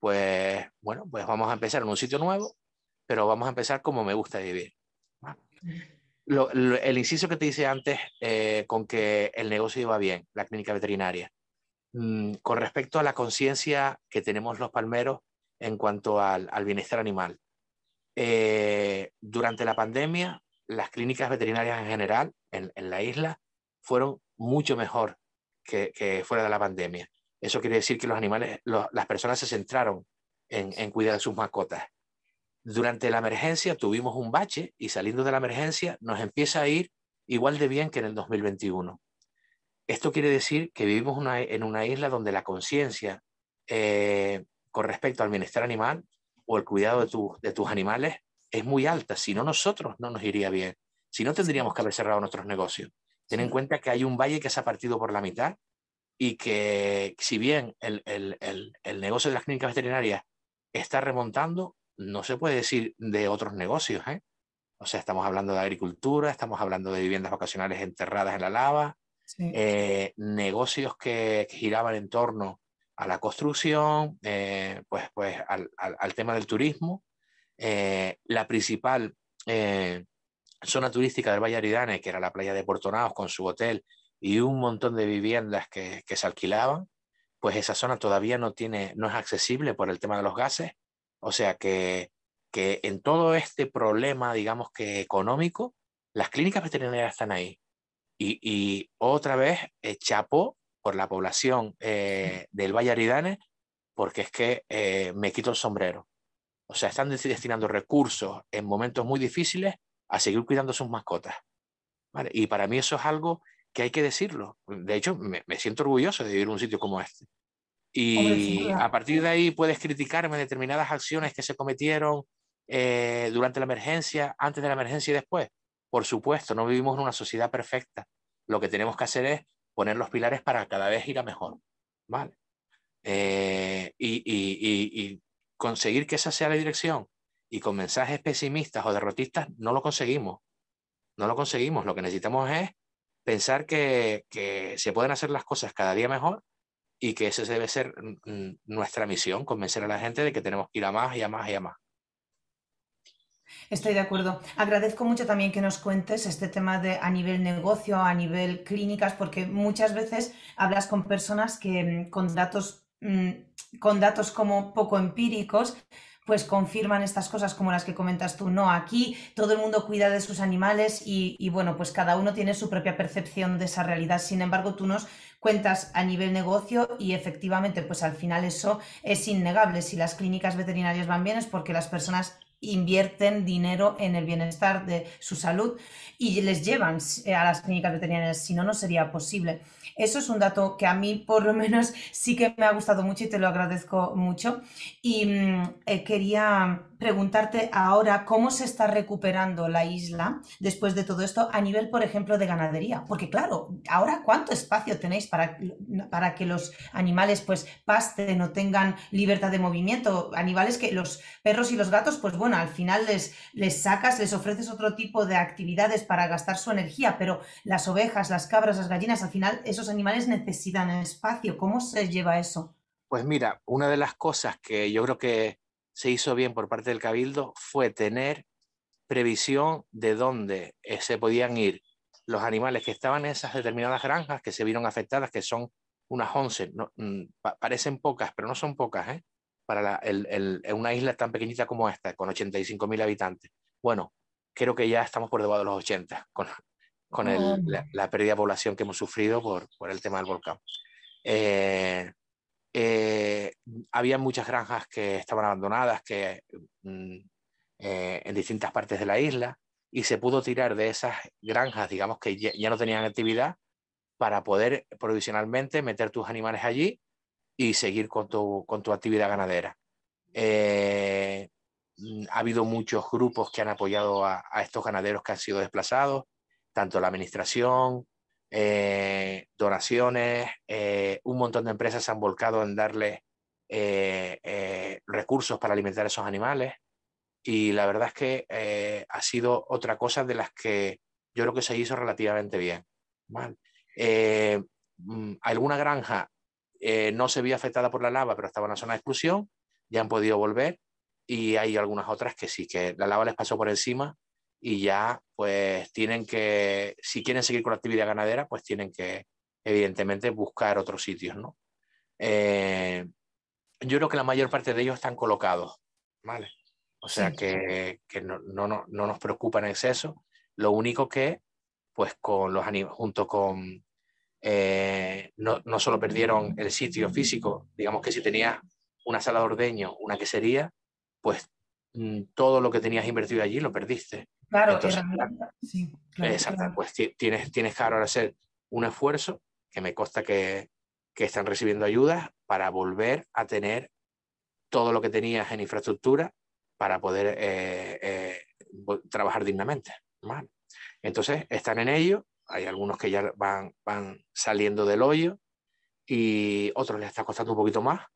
pues, bueno, pues vamos a empezar en un sitio nuevo, pero vamos a empezar como me gusta vivir el inciso que te hice antes eh, con que el negocio iba bien, la clínica veterinaria. Mm, con respecto a la conciencia que tenemos los palmeros en cuanto al, bienestar animal. Eh, durante la pandemia, las clínicas veterinarias en general en, la isla fueron mucho mejor que, fuera de la pandemia. Eso quiere decir que los animales, las personas se centraron en, cuidar de sus mascotas durante la emergencia tuvimos un bache y saliendo de la emergencia nos empieza a ir igual de bien que en el 2021. Esto quiere decir que vivimos en una isla donde la conciencia eh, con respecto al bienestar animal o el cuidado de, tus animales es muy alta. Si no, nosotros no nos iría bien. Si no, tendríamos que haber cerrado nuestros negocios. Ten en cuenta que hay un valle que se ha partido por la mitad y que si bien el, el negocio de las clínicas veterinarias está remontando, no se puede decir de otros negocios. ¿eh? O sea, estamos hablando de agricultura, estamos hablando de viviendas vacacionales enterradas en la lava, eh, negocios que, giraban en torno a la construcción, eh, pues, pues al, tema del turismo. Eh, la principal zona turística del Valle Aridane, que era la playa de Portonaos con su hotel y un montón de viviendas que, que se alquilaban, pues esa zona todavía no, tiene, no es accesible por el tema de los gases o sea que, en todo este problema, digamos que económico, las clínicas veterinarias están ahí. Y, otra vez, eh, chapo por la población eh, del Valle Aridane, porque es que eh, me quito el sombrero. O sea, están destinando recursos en momentos muy difíciles a seguir cuidando sus mascotas. Y para mí eso es algo que hay que decirlo. De hecho, me, me siento orgulloso de vivir en un sitio como este. Y a partir de ahí puedes criticarme determinadas acciones que se cometieron eh, durante la emergencia, antes de la emergencia y después. Por supuesto, no vivimos en una sociedad perfecta. Lo que tenemos que hacer es poner los pilares para cada vez ir a mejor. ¿Vale? Eh, y, conseguir que esa sea la dirección. Y con mensajes pesimistas o derrotistas no lo conseguimos. No lo conseguimos. Lo que necesitamos es pensar que se pueden hacer las cosas cada día mejor y que esa debe ser nuestra misión, convencer a la gente de que tenemos que ir a más y a más y a más. Estoy de acuerdo. Agradezco mucho también que nos cuentes este tema de a nivel negocio, a nivel clínicas, porque muchas veces hablas con personas que mm, con datos, mm, con datos como poco empíricos, pues confirman estas cosas como las que comentas tú. No, aquí todo el mundo cuida de sus animales y, y, bueno, pues cada uno tiene su propia percepción de esa realidad. Sin embargo, tú nos cuentas a nivel negocio y efectivamente, pues al final eso es innegable. Si las clínicas veterinarias van bien es porque las personas invierten dinero en el bienestar de su salud y les llevan eh, a las clínicas veterinarias, si no, no sería posible. Eso es un dato que a mí por lo menos sí que me ha gustado mucho y te lo agradezco mucho. Y mm, eh, quería preguntarte ahora cómo se está recuperando la isla después de todo esto a nivel, por ejemplo, de ganadería. Porque claro, ahora cuánto espacio tenéis para, para que los animales pues pasten o tengan libertad de movimiento. Animales que los perros y los gatos, pues bueno, al final les, les sacas, les ofreces otro tipo de actividades para gastar su energía, pero las ovejas, las cabras, las gallinas, al final esos animales necesitan espacio. ¿Cómo se lleva eso? Pues mira, una de las cosas que yo creo que se hizo bien por parte del Cabildo fue tener previsión de dónde eh, se podían ir los animales que estaban en esas determinadas granjas que se vieron afectadas, que son unas 11, mm, parecen pocas, pero no son pocas, ¿eh? para una isla tan pequeñita como esta, con 85.000 habitantes. Bueno, creo que ya estamos por debajo de los 80 con, con ah. la, pérdida de población que hemos sufrido por, el tema del volcán. Eh, eh, había muchas granjas que estaban abandonadas, que mm, eh, en distintas partes de la isla, y se pudo tirar de esas granjas, digamos que ya, no tenían actividad, para poder provisionalmente meter tus animales allí y seguir con tu, con tu actividad ganadera. Eh, mm, ha habido muchos grupos que han apoyado a, estos ganaderos que han sido desplazados, tanto la administración eh, donaciones, eh, un montón de empresas se han volcado en darle eh, recursos para alimentar a esos animales y la verdad es que ha sido otra cosa de las que yo creo que se hizo relativamente bien. Mm, alguna granja no se vio afectada por la lava, pero estaba en la zona de exclusión, ya han podido volver y hay algunas otras que sí, que la lava les pasó por encima y ya pues tienen que, si quieren seguir con la actividad ganadera, pues tienen que evidentemente buscar otros sitios, ¿no? Eh, yo creo que la mayor parte de ellos están colocados, ¿vale? O sea que, no, nos preocupa en exceso. Lo único que, pues con los junto con, eh, no, solo perdieron el sitio físico, digamos que si tenía una sala de ordeño, una quesería, pues Mm, todo lo que tenías invertido allí lo perdiste. Claro, exacto, pues tienes, tienes que ahora hacer un esfuerzo, que me consta que, están recibiendo ayudas, para volver a tener todo lo que tenías en infraestructura para poder eh, eh, trabajar dignamente. Entonces, están en ello, hay algunos que ya van, saliendo del hoyo y otros les está costando un poquito más,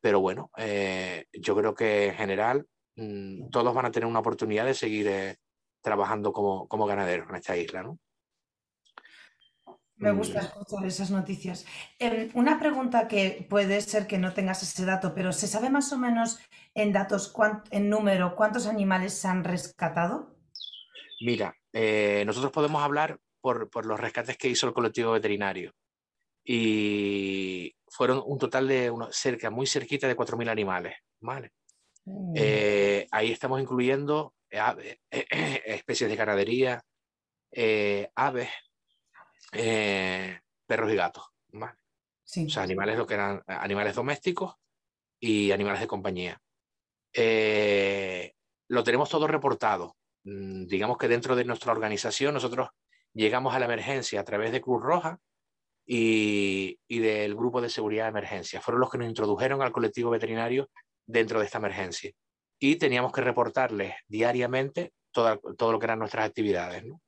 pero bueno, eh, yo creo que en general Mm, todos van a tener una oportunidad de seguir eh, trabajando como, como ganaderos en esta isla. Me mm. gusta escuchar esas noticias. Em, una pregunta que puede ser que no tengas ese dato, pero ¿se sabe más o menos en datos, en número, cuántos animales se han rescatado? Mira, eh, nosotros podemos hablar por, los rescates que hizo el colectivo veterinario. Y fueron un total de cerca, muy cerquita de 4.000 animales. ¿vale? Mm. Eh, ahí estamos incluyendo eh, eh, especies de ganadería, aves, perros y gatos. O sea, animales, que eran, animales domésticos y animales de compañía. lo tenemos todo reportado. Mm, digamos que dentro de nuestra organización nosotros llegamos a la emergencia a través de Cruz Roja, y, del grupo de seguridad de emergencia. Fueron los que nos introdujeron al colectivo veterinario dentro de esta emergencia. Y teníamos que reportarles diariamente todo lo que eran nuestras actividades. ¿no?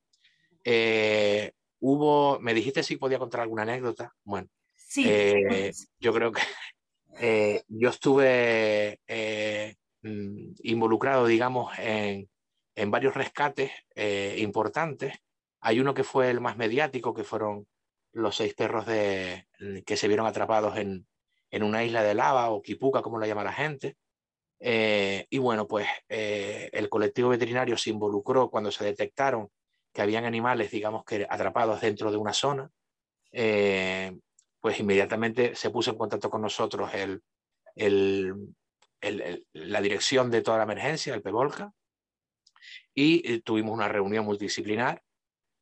Eh, hubo, me dijiste si podía contar alguna anécdota. Bueno, eh, yo creo que eh, yo estuve mm, involucrado, digamos, en, en varios rescates importantes. Hay uno que fue el más mediático, que fueron los seis perros de, que se vieron atrapados en, en una isla de lava o quipuca, como la llama la gente. Eh, y bueno, pues eh, el colectivo veterinario se involucró cuando se detectaron que habían animales, digamos que atrapados dentro de una zona. Eh, pues inmediatamente se puso en contacto con nosotros el, la dirección de toda la emergencia, el PEVOLCA, y tuvimos una reunión multidisciplinar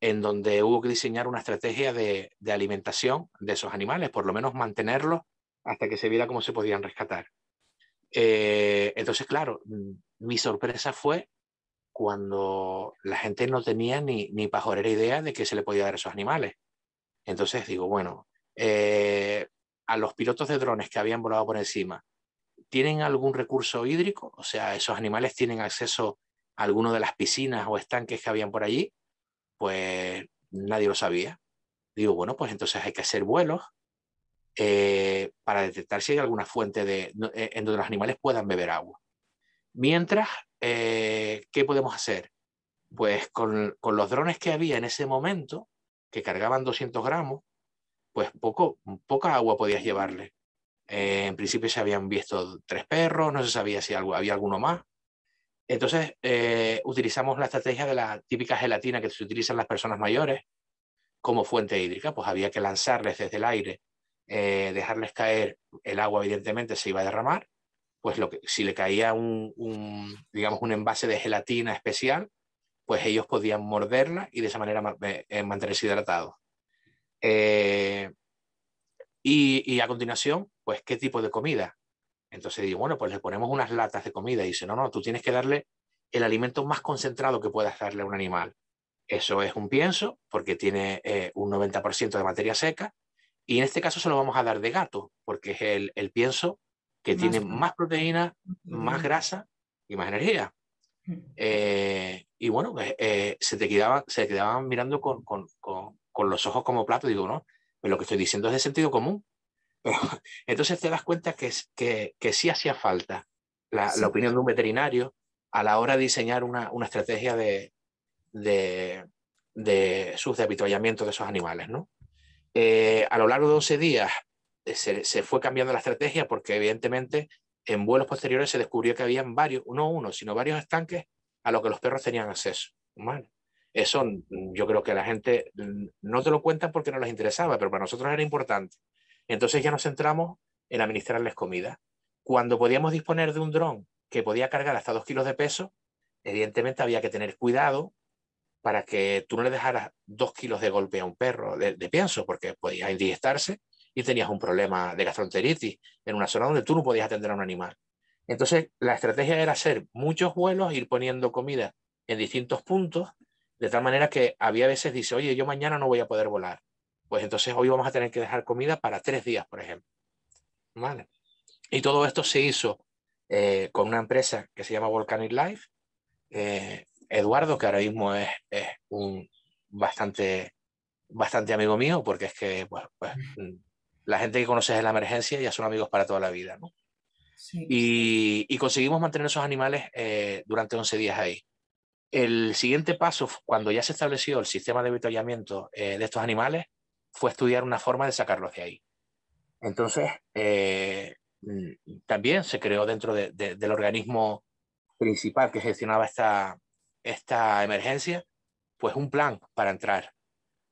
en donde hubo que diseñar una estrategia de, de alimentación de esos animales, por lo menos mantenerlos hasta que se viera cómo se podían rescatar. Eh, entonces, claro, mm, mi sorpresa fue cuando la gente no tenía ni, ni pajorera idea de que se le podía dar a esos animales. Entonces digo, bueno, eh, a los pilotos de drones que habían volado por encima, ¿tienen algún recurso hídrico? O sea, ¿esos animales tienen acceso a alguno de las piscinas o estanques que habían por allí? Pues nadie lo sabía. Digo, bueno, pues entonces hay que hacer vuelos eh, para detectar si hay alguna fuente de, eh, en donde los animales puedan beber agua. Mientras, eh, ¿qué podemos hacer? Pues con, los drones que había en ese momento, que cargaban 200 gramos, pues poco, poca agua podías llevarle. en principio se habían visto tres perros, no se sabía si había alguno más. Entonces, utilizamos la estrategia de la típica gelatina que se utilizan las personas mayores como fuente hídrica, pues había que lanzarles desde el aire eh, dejarles caer el agua, evidentemente, se iba a derramar, pues lo que, si le caía un, digamos, un envase de gelatina especial, pues ellos podían morderla y de esa manera eh, eh, mantenerse hidratados. y, a continuación, pues, ¿qué tipo de comida? Entonces digo, bueno, pues le ponemos unas latas de comida. Y dice, no, no, tú tienes que darle el alimento más concentrado que puedas darle a un animal. Eso es un pienso, porque tiene un 90% de materia seca, y en este caso se lo vamos a dar de gato, porque es el, pienso que tiene más proteína, más grasa y más energía. Mm. Eh, y bueno, eh, eh, se te quedaban, se quedaban mirando con, los ojos como plato, digo, no, pero pues lo que estoy diciendo es de sentido común. entonces te das cuenta que, que, que sí hacía falta la, opinión de un veterinario a la hora de diseñar una, estrategia de, de, de, de esos animales, ¿no? Eh, a lo largo de 12 días eh, se, se, fue cambiando la estrategia porque evidentemente en vuelos posteriores se descubrió que habían varios, no uno, sino varios estanques a los que los perros tenían acceso. mal Eso yo creo que la gente no te lo cuenta porque no les interesaba, pero para nosotros era importante. Entonces ya nos centramos en administrarles comida. Cuando podíamos disponer de un dron que podía cargar hasta dos kilos de peso, evidentemente había que tener cuidado para que tú no le dejaras dos kilos de golpe a un perro de, pienso, porque podía indigestarse y tenías un problema de gastroenteritis en una zona donde tú no podías atender a un animal. Entonces, la estrategia era hacer muchos vuelos, ir poniendo comida en distintos puntos, de tal manera que había veces dice, oye, yo mañana no voy a poder volar. Pues entonces hoy vamos a tener que dejar comida para tres días, por ejemplo. Vale. Y todo esto se hizo eh, con una empresa que se llama Volcanic Life, eh, Eduardo, que ahora mismo es, un bastante, bastante amigo mío, porque es que pues, mm, la gente que conoces en la emergencia ya son amigos para toda la vida. Y, conseguimos mantener esos animales eh, durante 11 días ahí. El siguiente paso, cuando ya se estableció el sistema de avituallamiento eh, de estos animales, fue estudiar una forma de sacarlos de ahí. Entonces, eh, mm, también se creó dentro del organismo principal que gestionaba esta, esta emergencia, pues un plan para entrar.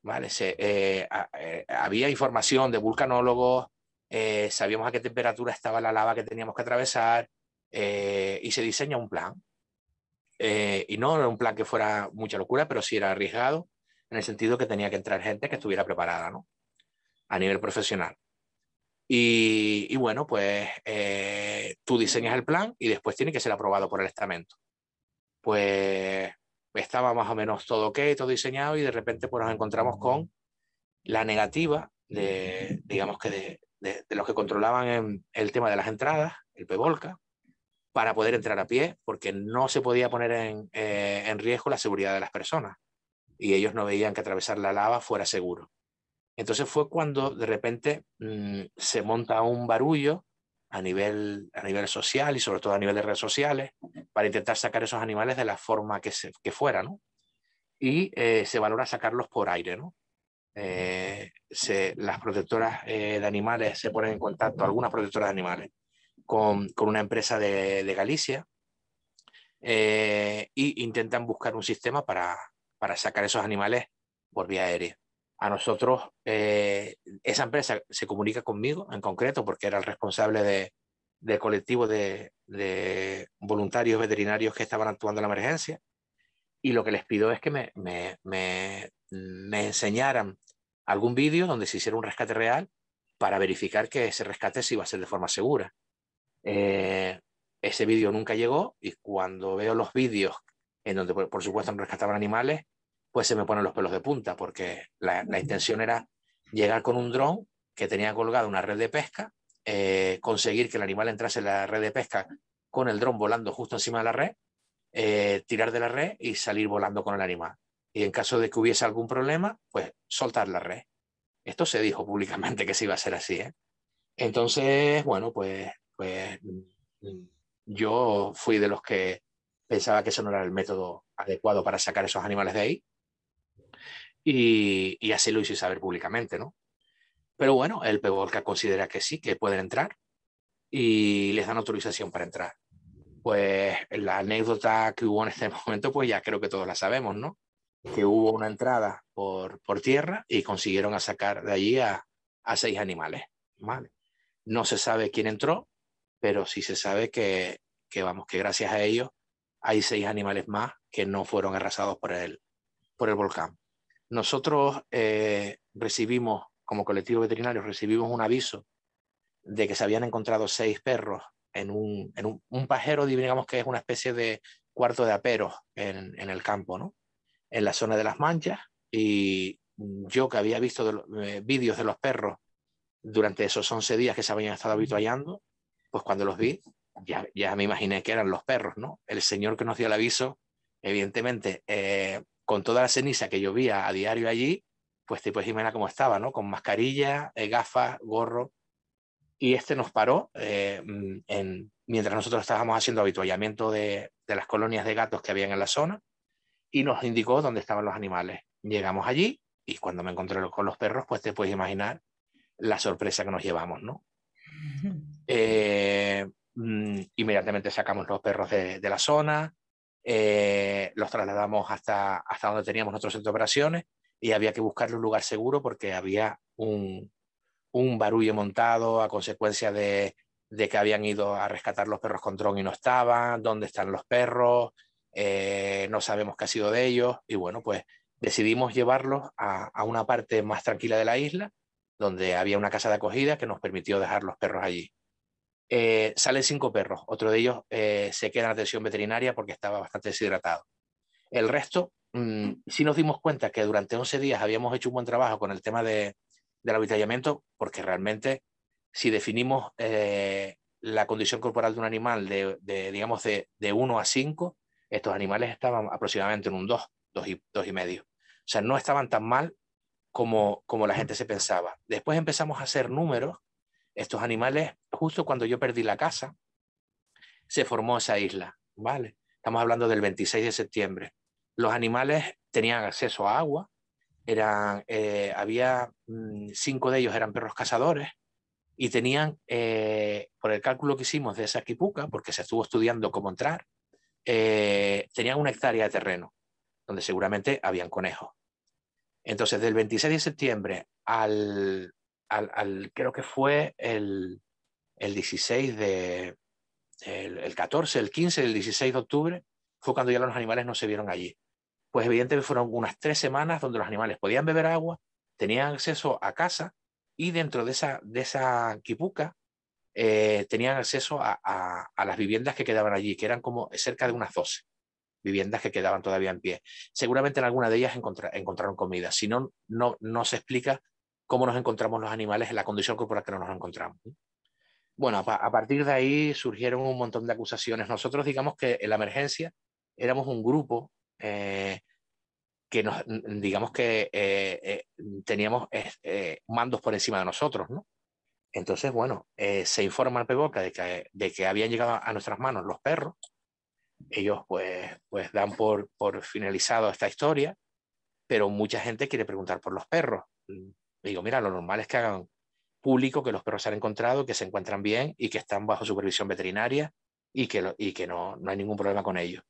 ¿vale? Eh, eh, había información de vulcanólogos, eh, sabíamos a qué temperatura estaba la lava que teníamos que atravesar y se diseña un plan. y no era un plan que fuera mucha locura, pero sí era arriesgado en el sentido que tenía que entrar gente que estuviera preparada ¿no? a nivel profesional. y bueno, pues tú diseñas el plan y después tiene que ser aprobado por el estamento pues estaba más o menos todo ok, todo diseñado y de repente pues nos encontramos con la negativa de, digamos que de, de, los que controlaban el tema de las entradas, el PEVOLCA, para poder entrar a pie, porque no se podía poner en, eh, en riesgo la seguridad de las personas y ellos no veían que atravesar la lava fuera seguro. Entonces fue cuando de repente mm, se monta un barullo a nivel, a nivel social y sobre todo a nivel de redes sociales para intentar sacar esos animales de la forma que, se, que fuera, Y eh, se valora sacarlos por aire, ¿no? Eh, se, las protectoras eh, de animales se ponen en contacto, algunas protectoras de animales, con, una empresa de, Galicia e intentan buscar un sistema para sacar esos animales por vía aérea a nosotros, eh, esa empresa se comunica conmigo en concreto porque era el responsable de, del colectivo de, voluntarios veterinarios que estaban actuando en la emergencia y lo que les pido es que me, enseñaran algún vídeo donde se hiciera un rescate real para verificar que ese rescate se iba a hacer de forma segura. Eh, ese vídeo nunca llegó y cuando veo los vídeos en donde, por, supuesto supuesto, rescataban animales, pues se me ponen los pelos de punta, porque la, intención era llegar con un dron que tenía colgada una red de pesca, eh, conseguir que el animal entrase en la red de pesca con el dron volando justo encima de la red, eh, tirar de la red y salir volando con el animal. Y en caso de que hubiese algún problema, pues soltar la red. Esto se dijo públicamente que se iba a hacer así. ¿eh? Entonces, bueno, pues, pues mm, yo fui de los que pensaba que eso no era el método adecuado para sacar esos animales de ahí y, así lo hizo saber públicamente, ¿no? Pero bueno, el Pevolca considera que sí, que pueden entrar y les dan autorización para entrar. Pues la anécdota que hubo en este momento, pues ya creo que todos la sabemos, ¿no? Que hubo una entrada por, por tierra y consiguieron sacar de allí a, seis animales. ¿vale? No se sabe quién entró, pero sí se sabe que, vamos, que gracias a ellos hay seis animales más que no fueron arrasados por el, por el volcán. Nosotros eh, recibimos, como colectivo veterinario, recibimos un aviso de que se habían encontrado seis perros en un, en un, pajero, digamos que es una especie de cuarto de aperos en, en, el campo, ¿no? En la zona de las manchas. Y yo que había visto eh, vídeos de los perros durante esos 11 días que se habían estado habituallando, pues cuando los vi, ya, ya me imaginé que eran los perros, ¿no? El señor que nos dio el aviso, evidentemente, eh, con toda la ceniza que llovía a diario allí, pues te puedes imaginar cómo estaba, ¿no? Con mascarilla, eh, gafas, gorro. Y este nos paró eh, mm, en, mientras nosotros estábamos haciendo avituallamiento de, de las colonias de gatos que habían en la zona y nos indicó dónde estaban los animales. Llegamos allí y cuando me encontré con los perros, pues te puedes imaginar la sorpresa que nos llevamos, ¿no? Eh, mm, inmediatamente sacamos los perros de, la zona, eh, los trasladamos hasta, hasta donde teníamos nuestro centro de operaciones y había que buscarle un lugar seguro porque había un, barullo montado a consecuencia de, que habían ido a rescatar los perros con tron y no estaban, dónde están los perros, eh, no sabemos qué ha sido de ellos y bueno, pues decidimos llevarlos a una parte más tranquila de la isla donde había una casa de acogida que nos permitió dejar los perros allí. Eh, salen cinco perros, otro de ellos eh, se queda en atención veterinaria porque estaba bastante deshidratado. El resto, si mm, sí nos dimos cuenta que durante 11 días habíamos hecho un buen trabajo con el tema de, del avitallamiento, porque realmente si definimos eh, la condición corporal de un animal de, digamos, de, 1 a 5, estos animales estaban aproximadamente en un 2, 2 y, y medio. O sea, no estaban tan mal como, como la gente se pensaba. Después empezamos a hacer números estos animales, justo cuando yo perdí la casa, se formó esa isla, ¿vale? Estamos hablando del 26 de septiembre. Los animales tenían acceso a agua, eran, eh, había mm, cinco de ellos eran perros cazadores y tenían, eh, por el cálculo que hicimos de esa quipuca, porque se estuvo estudiando cómo entrar, eh, tenían una hectárea de terreno donde seguramente habían conejos. Entonces, del 26 de septiembre al al, creo que fue el, el 16 de, el, 14, el 15, el 16 de octubre, fue cuando ya los animales no se vieron allí. Pues evidentemente fueron unas tres semanas donde los animales podían beber agua, tenían acceso a casa y dentro de esa, de esa quipuca eh, tenían acceso a, a, las viviendas que quedaban allí, que eran como cerca de unas 12 viviendas que quedaban todavía en pie. Seguramente en alguna de ellas encontraron comida, si no, no, no se explica cómo nos encontramos los animales en la condición corporal que nos encontramos. Bueno, a, partir de ahí surgieron un montón de acusaciones. Nosotros digamos que en la emergencia éramos un grupo eh, que nos, digamos que eh, eh, teníamos mandos por encima de nosotros, ¿no? Entonces, bueno, se informa al PEBOCA de que, de que habían llegado a nuestras manos los perros. Ellos pues, pues dan por, por finalizado esta historia, pero mucha gente quiere preguntar por los perros digo, mira, lo normal es que hagan público que los perros se han encontrado, que se encuentran bien y que están bajo supervisión veterinaria y que, y que no, no hay ningún problema con ellos.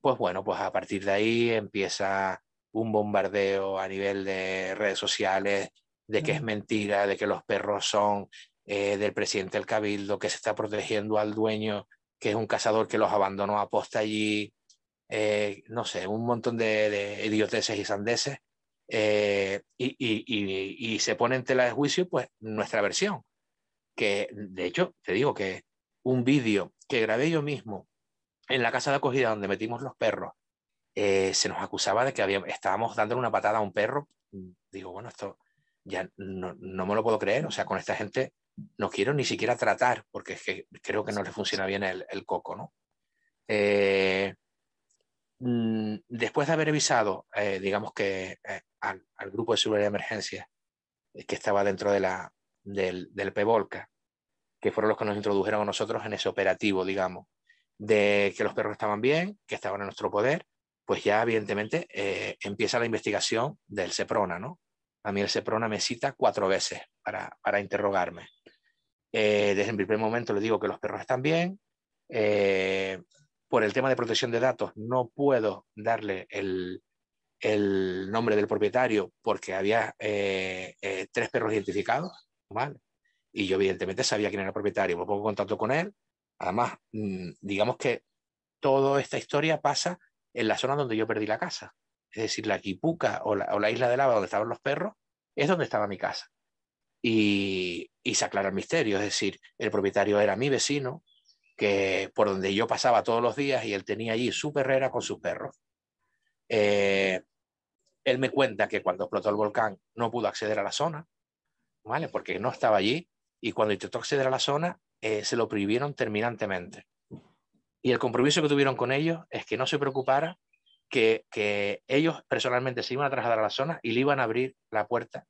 Pues bueno, pues a partir de ahí empieza un bombardeo a nivel de redes sociales, de que es mentira, de que los perros son eh, del presidente del cabildo, que se está protegiendo al dueño, que es un cazador que los abandonó a posta allí, eh, no sé, un montón de, de y sandeces eh, y, se pone en tela de juicio pues nuestra versión, que de hecho te digo que un vídeo que grabé yo mismo en la casa de acogida donde metimos los perros, eh, se nos acusaba de que habíamos estábamos dando una patada a un perro. Digo, bueno, esto ya no, no me lo puedo creer, o sea, con esta gente no quiero ni siquiera tratar, porque es que creo que no le funciona bien el, coco, ¿no? Eh, Mm, después de haber avisado, eh, digamos que eh, al, grupo de seguridad de emergencia eh, que estaba dentro de la, del, del que fueron los que nos introdujeron a nosotros en ese operativo, digamos, de que los perros estaban bien, que estaban en nuestro poder, pues ya evidentemente empieza la investigación del CEPRONA, ¿no? A mí el CEPRONA me cita cuatro veces para, interrogarme. desde el primer momento le digo que los perros están bien, por el tema de protección de datos no puedo darle el, nombre del propietario porque había eh, eh, tres perros identificados, Y yo evidentemente sabía quién era el propietario, me pongo contacto con él. Además, mm, digamos que toda esta historia pasa en la zona donde yo perdí la casa. Es decir, la Quipuca o la, isla de lava donde estaban los perros es donde estaba mi casa. Y, y se aclara el misterio, es decir, el propietario era mi vecino, por donde yo pasaba todos los días y él tenía allí su perrera con sus perros. Eh, él me cuenta que cuando explotó el volcán no pudo acceder a la zona, ¿vale? Porque no estaba allí y cuando intentó acceder a la zona eh, se lo prohibieron terminantemente. Y el compromiso que tuvieron con ellos es que no se preocupara, que, que ellos personalmente se iban a trasladar a la zona y le iban a abrir la puerta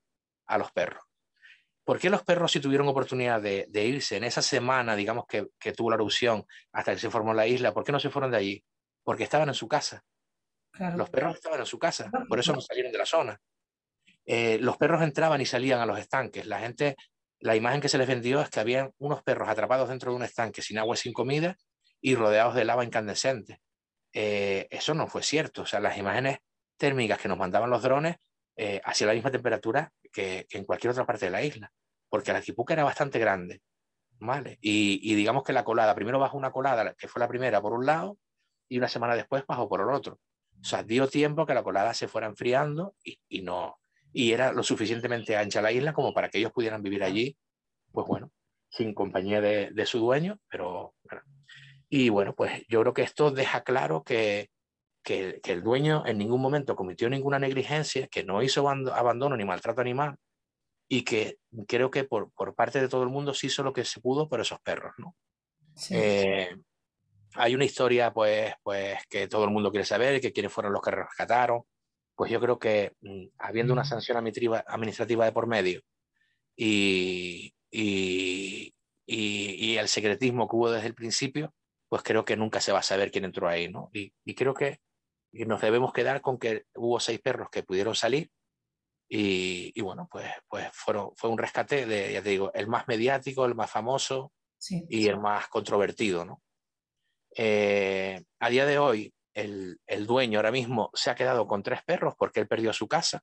a los perros. ¿Por qué los perros si tuvieron oportunidad de, irse en esa semana, digamos, que, tuvo la erupción hasta que se formó la isla? ¿Por qué no se fueron de allí? Porque estaban en su casa. Los perros estaban en su casa, por eso no salieron de la zona. Eh, los perros entraban y salían a los estanques. La gente, la imagen que se les vendió es que habían unos perros atrapados dentro de un estanque sin agua y sin comida y rodeados de lava incandescente. Eh, eso no fue cierto. O sea, las imágenes térmicas que nos mandaban los drones eh, hacia la misma temperatura que, en cualquier otra parte de la isla, porque la tipuca era bastante grande. ¿vale? Y, digamos que la colada, primero bajó una colada, que fue la primera por un lado, y una semana después bajó por el otro. O sea, dio tiempo que la colada se fuera enfriando y, no y era lo suficientemente ancha la isla como para que ellos pudieran vivir allí, pues bueno, sin compañía de, su dueño, pero... Y bueno, pues yo creo que esto deja claro que, que, que, el dueño en ningún momento cometió ninguna negligencia, que no hizo abandono ni maltrato animal y que creo que por, por parte de todo el mundo se hizo lo que se pudo por esos perros, ¿no? Eh, hay una historia pues, pues que todo el mundo quiere saber, que quiénes fueron los que rescataron. Pues yo creo que mm, habiendo una sanción administrativa de por medio y, y, y, y el secretismo que hubo desde el principio, pues creo que nunca se va a saber quién entró ahí, ¿no? Y, creo que y nos debemos quedar con que hubo seis perros que pudieron salir y, bueno, pues, pues fue un rescate de, ya te digo, el más mediático, el más famoso y el más controvertido, ¿no? Eh, a día de hoy, el, el, dueño ahora mismo se ha quedado con tres perros porque él perdió su casa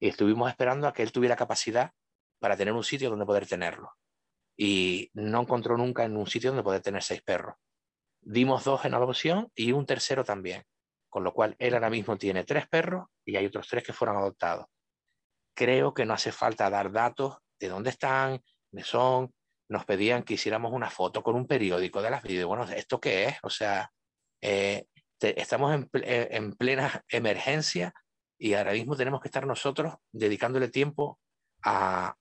y estuvimos esperando a que él tuviera capacidad para tener un sitio donde poder tenerlo. Y no encontró nunca en un sitio donde poder tener seis perros. Dimos dos en adopción y un tercero también. Con lo cual, él ahora mismo tiene tres perros y hay otros tres que fueron adoptados. Creo que no hace falta dar datos de dónde están, de son. Nos pedían que hiciéramos una foto con un periódico de las vidas. Bueno, ¿esto qué es? O sea, eh, estamos eh, en, plena emergencia y ahora mismo tenemos que estar nosotros dedicándole tiempo a,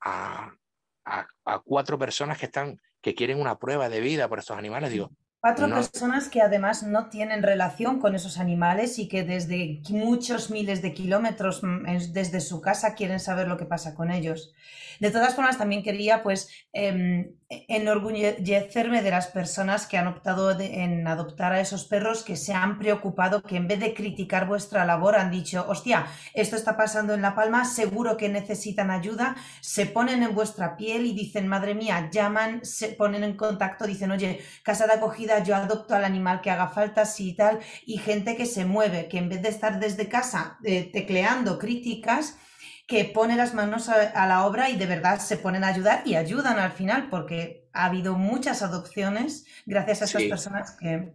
a, cuatro personas que están que quieren una prueba de vida por estos animales. Digo, Cuatro personas que además no tienen relación con esos animales y que desde muchos miles de kilómetros mm, desde su casa quieren saber lo que pasa con ellos. De todas formas, también quería pues em, enorgullecerme de las personas que han optado en adoptar a esos perros que se han preocupado, que en vez de criticar vuestra labor han dicho, hostia, esto está pasando en La Palma, seguro que necesitan ayuda, se ponen en vuestra piel y dicen, madre mía, llaman, se ponen en contacto, dicen, oye, casa de acogida, yo adopto al animal que haga falta, sí y tal, y gente que se mueve, que en vez de estar desde casa eh, tecleando críticas, que pone las manos a, la obra y de verdad se ponen a ayudar y ayudan al final, porque ha habido muchas adopciones gracias a esas personas que...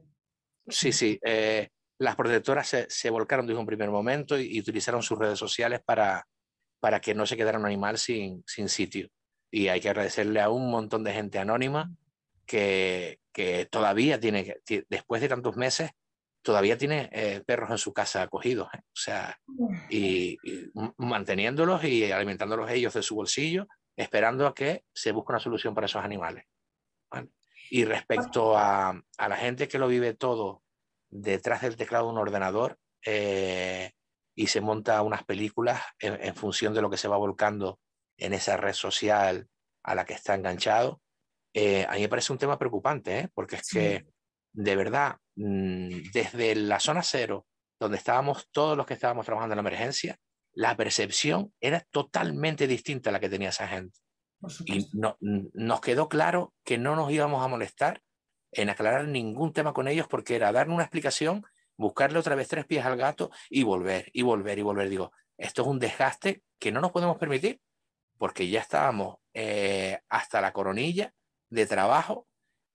Sí, sí. Eh, las protectoras se, volcaron desde un primer momento y, utilizaron sus redes sociales para, para que no se quedara un animal sin, sin sitio. Y hay que agradecerle a un montón de gente anónima que, que todavía tiene, después de tantos meses, todavía tiene eh, perros en su casa acogidos, ¿eh? o sea, y, manteniéndolos y alimentándolos ellos de su bolsillo, esperando a que se busque una solución para esos animales. Y respecto a, la gente que lo vive todo detrás del teclado de un ordenador eh, y se monta unas películas en, función de lo que se va volcando en esa red social a la que está enganchado, a mí me parece un tema preocupante, porque es que de verdad Mm, desde la zona cero, donde estábamos todos los que estábamos trabajando en la emergencia, la percepción era totalmente distinta a la que tenía esa gente. Y no, nos quedó claro que no nos íbamos a molestar en aclarar ningún tema con ellos porque era dar una explicación, buscarle otra vez tres pies al gato y volver, y volver, y volver. Digo, esto es un desgaste que no nos podemos permitir porque ya estábamos eh, hasta la coronilla de trabajo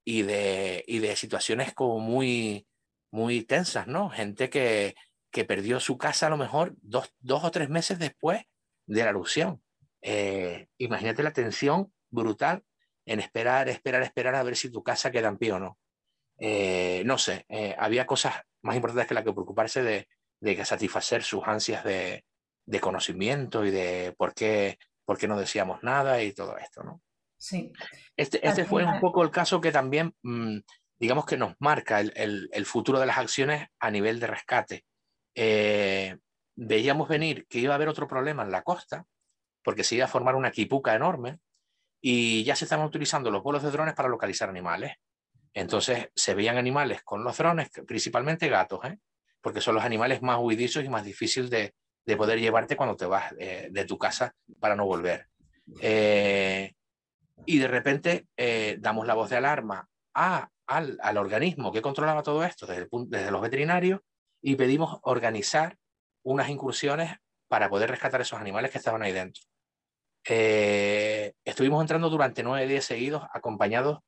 y de, situaciones como muy, muy tensas, ¿no? Gente que, que perdió su casa a lo mejor dos, dos o tres meses después de la alusión. Eh, imagínate la tensión brutal en esperar, esperar, esperar a ver si tu casa queda en pie o no. Eh, no sé, eh, había cosas más importantes que la que preocuparse de, de satisfacer sus ansias de, de, conocimiento y de por qué, por qué no decíamos nada y todo esto, ¿no? Sí. Este, este, fue un poco el caso que también, mm, digamos que nos marca el, futuro de las acciones a nivel de rescate. Eh, veíamos venir que iba a haber otro problema en la costa, porque se iba a formar una quipuca enorme y ya se estaban utilizando los vuelos de drones para localizar animales. Entonces se veían animales con los drones, principalmente gatos, ¿eh? porque son los animales más huidizos y más difíciles de, poder llevarte cuando te vas eh, de tu casa para no volver. Eh, y de repente eh, damos la voz de alarma al, organismo que controlaba todo esto desde, desde los veterinarios y pedimos organizar unas incursiones para poder rescatar esos animales que estaban ahí dentro. Eh, estuvimos entrando durante nueve días seguidos acompañados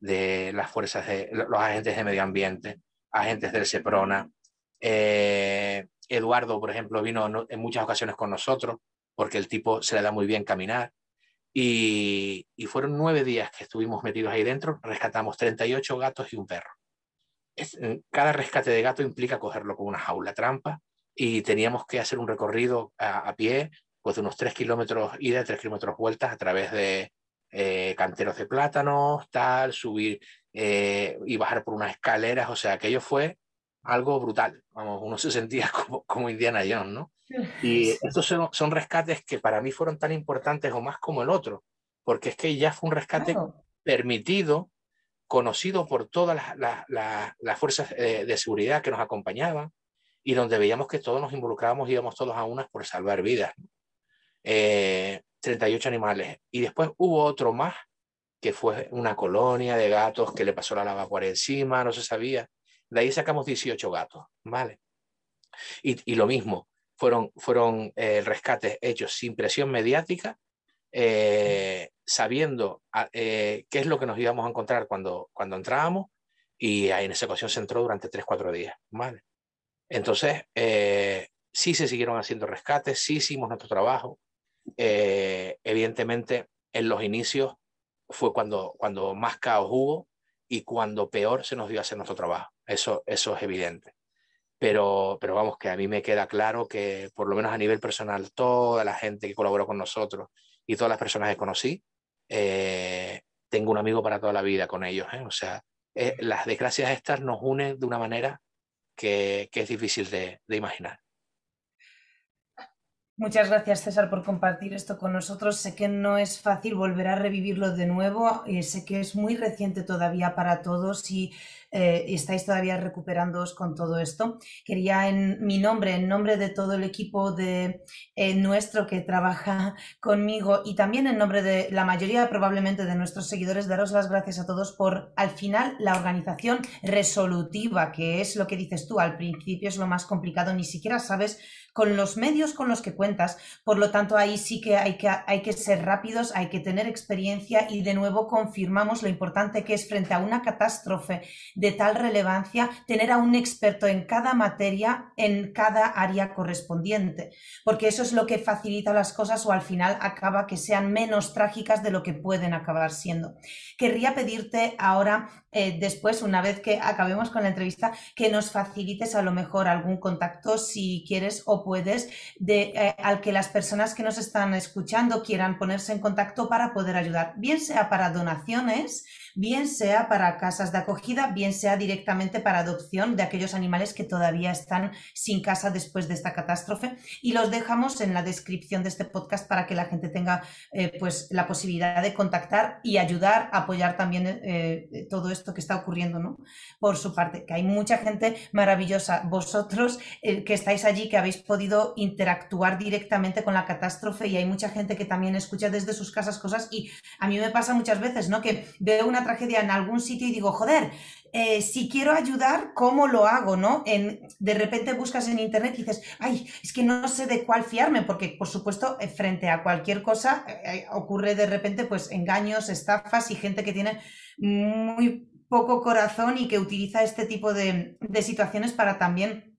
de las fuerzas de los agentes de medio ambiente, agentes del SEPRONA. Eh, Eduardo, por ejemplo, vino en muchas ocasiones con nosotros porque el tipo se le da muy bien caminar. Y, fueron nueve días que estuvimos metidos ahí dentro, rescatamos 38 gatos y un perro. Mm, cada rescate de gato implica cogerlo con una jaula trampa y teníamos que hacer un recorrido a, pie, pues de unos tres kilómetros ida, tres kilómetros vueltas a través de eh, canteros de plátanos, tal, subir eh, y bajar por unas escaleras, o sea, aquello fue algo brutal. Vamos, uno se sentía como, como Indiana Jones, ¿no? Y estos son, rescates que para mí fueron tan importantes o más como el otro, porque es que ya fue un rescate permitido, conocido por todas las, fuerzas eh, de, seguridad que nos acompañaban y donde veíamos que todos nos involucrábamos íbamos todos a unas por salvar vidas. 38 eh, animales. Y después hubo otro más que fue una colonia de gatos que le pasó la lava por encima, no se sabía. De ahí sacamos 18 gatos, ¿vale? Y, y lo mismo, fueron, fueron eh, rescates hechos sin presión mediática, eh, sabiendo ah, eh, qué es lo que nos íbamos a encontrar cuando, cuando entrábamos, y ahí en esa ocasión se entró durante 3-4 días, ¿vale? Entonces, sí se siguieron haciendo rescates, sí hicimos nuestro trabajo. evidentemente, en los inicios fue cuando, cuando más caos hubo y cuando peor se nos dio hacer nuestro trabajo eso, eso es evidente. Pero, pero vamos, que a mí me queda claro que, por lo menos a nivel personal, toda la gente que colaboró con nosotros y todas las personas que conocí, eh, tengo un amigo para toda la vida con ellos. ¿eh? O sea, eh, las desgracias estas nos unen de una manera que, es difícil de imaginar. Muchas gracias César por compartir esto con nosotros. Sé que no es fácil volver a revivirlo de nuevo, eh, sé que es muy reciente todavía para todos y eh, estáis todavía recuperándoos con todo esto. Quería en mi nombre, en nombre de todo el equipo de eh, nuestro que trabaja conmigo y también en nombre de la mayoría probablemente de nuestros seguidores, daros las gracias a todos por al final la organización resolutiva, que es lo que dices tú, al principio es lo más complicado, ni siquiera sabes con los medios con los que cuentas. Por lo tanto, ahí sí que hay que, hay que ser rápidos, hay que tener experiencia y de nuevo confirmamos lo importante que es frente a una catástrofe de tal relevancia tener a un experto en cada materia, en cada área correspondiente, porque eso es lo que facilita las cosas o al final acaba que sean menos trágicas de lo que pueden acabar siendo. Querría pedirte ahora, eh, después, una vez que acabemos con la entrevista, que nos facilites a lo mejor algún contacto si quieres o puedes, eh, al que las personas que nos están escuchando quieran ponerse en contacto para poder ayudar, bien sea para donaciones, bien sea para casas de acogida, bien sea directamente para adopción de aquellos animales que todavía están sin casa después de esta catástrofe. Y los dejamos en la descripción de este podcast para que la gente tenga eh, pues, la posibilidad de contactar y ayudar, apoyar también eh, todo esto que está ocurriendo ¿no? por su parte, que hay mucha gente maravillosa, vosotros que estáis allí, que habéis podido podido interactuar directamente con la catástrofe y hay mucha gente que también escucha desde sus casas cosas y a mí me pasa muchas veces, ¿no? Que veo una tragedia en algún sitio y digo, joder, eh, si quiero ayudar, ¿cómo lo hago? ¿no? En, de repente buscas en internet y dices, ay, es que no sé de cuál fiarme, porque por supuesto, eh, frente a cualquier cosa eh, ocurre de repente pues engaños, estafas y gente que tiene muy poco corazón y que utiliza este tipo de situaciones para también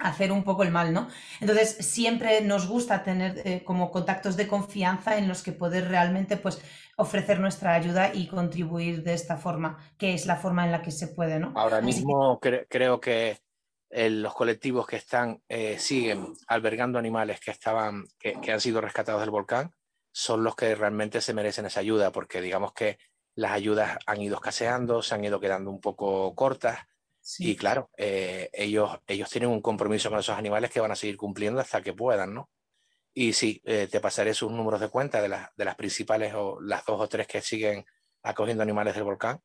hacer un poco el mal, ¿no? Entonces, siempre nos gusta tener eh, como contactos de confianza en los que poder realmente pues ofrecer nuestra ayuda y contribuir de esta forma, que es la forma en la que se puede, ¿no? Ahora mismo creo que eh, los colectivos que están, eh, siguen albergando animales que estaban, que, que han sido rescatados del volcán, son los que realmente se merecen esa ayuda, porque digamos que las ayudas han ido escaseando, se han ido quedando un poco cortas y claro, eh, ellos, ellos tienen un compromiso con esos animales que van a seguir cumpliendo hasta que puedan, ¿no? Y sí, eh, te pasaré sus números de cuenta de las, de las principales o las dos o tres que siguen acogiendo animales del volcán,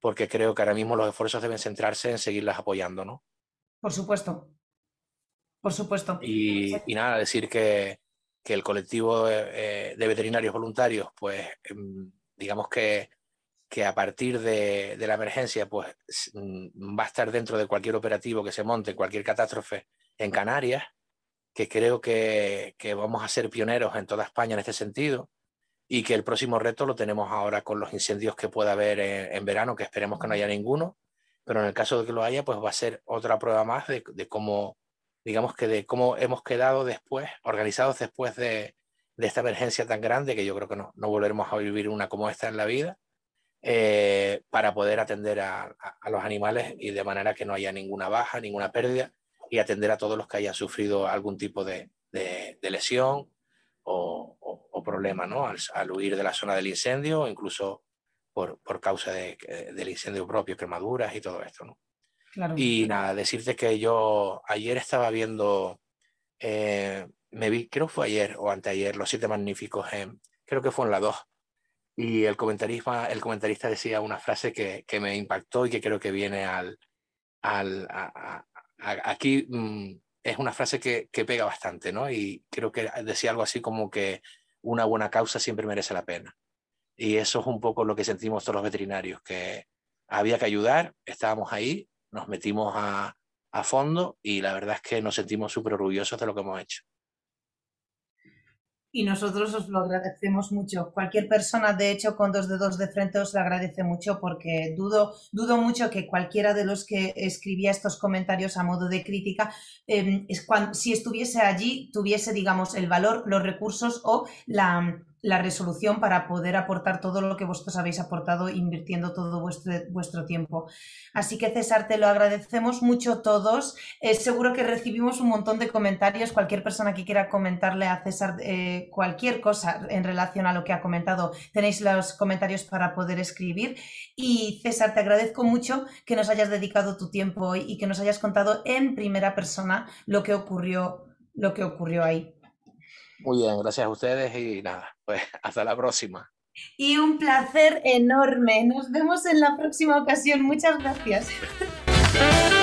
porque creo que ahora mismo los esfuerzos deben centrarse en seguirlas apoyando, ¿no? Por supuesto. Por supuesto. Y, nada, decir que, el colectivo eh, de veterinarios voluntarios, pues em, digamos que que a partir de, la emergencia pues, mm, va a estar dentro de cualquier operativo que se monte, cualquier catástrofe en Canarias, que creo que, vamos a ser pioneros en toda España en este sentido y que el próximo reto lo tenemos ahora con los incendios que pueda haber en, verano, que esperemos que no haya ninguno, pero en el caso de que lo haya, pues va a ser otra prueba más de, cómo, digamos que de cómo hemos quedado después, organizados después de, esta emergencia tan grande, que yo creo que no, no volveremos a vivir una como esta en la vida eh, para poder atender a, los animales y de manera que no haya ninguna baja, ninguna pérdida y atender a todos los que hayan sufrido algún tipo de, lesión o, problema ¿no? Al, huir de la zona del incendio o incluso por, causa eh, del incendio propio, quemaduras y todo esto. ¿no? Y nada, decirte que yo ayer estaba viendo, eh, me vi, creo que fue ayer o anteayer, Los Siete Magníficos, en, creo que fue en la 2, y el comentarista, decía una frase que, me impactó y que creo que viene al... al aquí mm, es una frase que, que, pega bastante, ¿no? Y creo que decía algo así como que una buena causa siempre merece la pena. Y eso es un poco lo que sentimos todos los veterinarios, que había que ayudar, estábamos ahí, nos metimos a, a fondo y la verdad es que nos sentimos súper orgullosos de lo que hemos hecho. Y nosotros os lo agradecemos mucho. Cualquier persona, de hecho, con dos dedos de frente os lo agradece mucho porque dudo, dudo mucho que cualquiera de los que escribía estos comentarios a modo de crítica, em, si estuviese allí, tuviese, digamos, el valor, los recursos o la, la resolución para poder aportar todo lo que vosotros habéis aportado invirtiendo todo vuestro, tiempo. Así que César, te lo agradecemos mucho todos. Eh, seguro que recibimos un montón de comentarios. Cualquier persona que quiera comentarle a César eh, cualquier cosa en relación a lo que ha comentado, tenéis los comentarios para poder escribir. Y César, te agradezco mucho que nos hayas dedicado tu tiempo hoy y que nos hayas contado en primera persona lo que ocurrió, lo que ocurrió ahí. Muy bien, gracias a ustedes y nada, pues hasta la próxima. Y un placer enorme. Nos vemos en la próxima ocasión. Muchas gracias.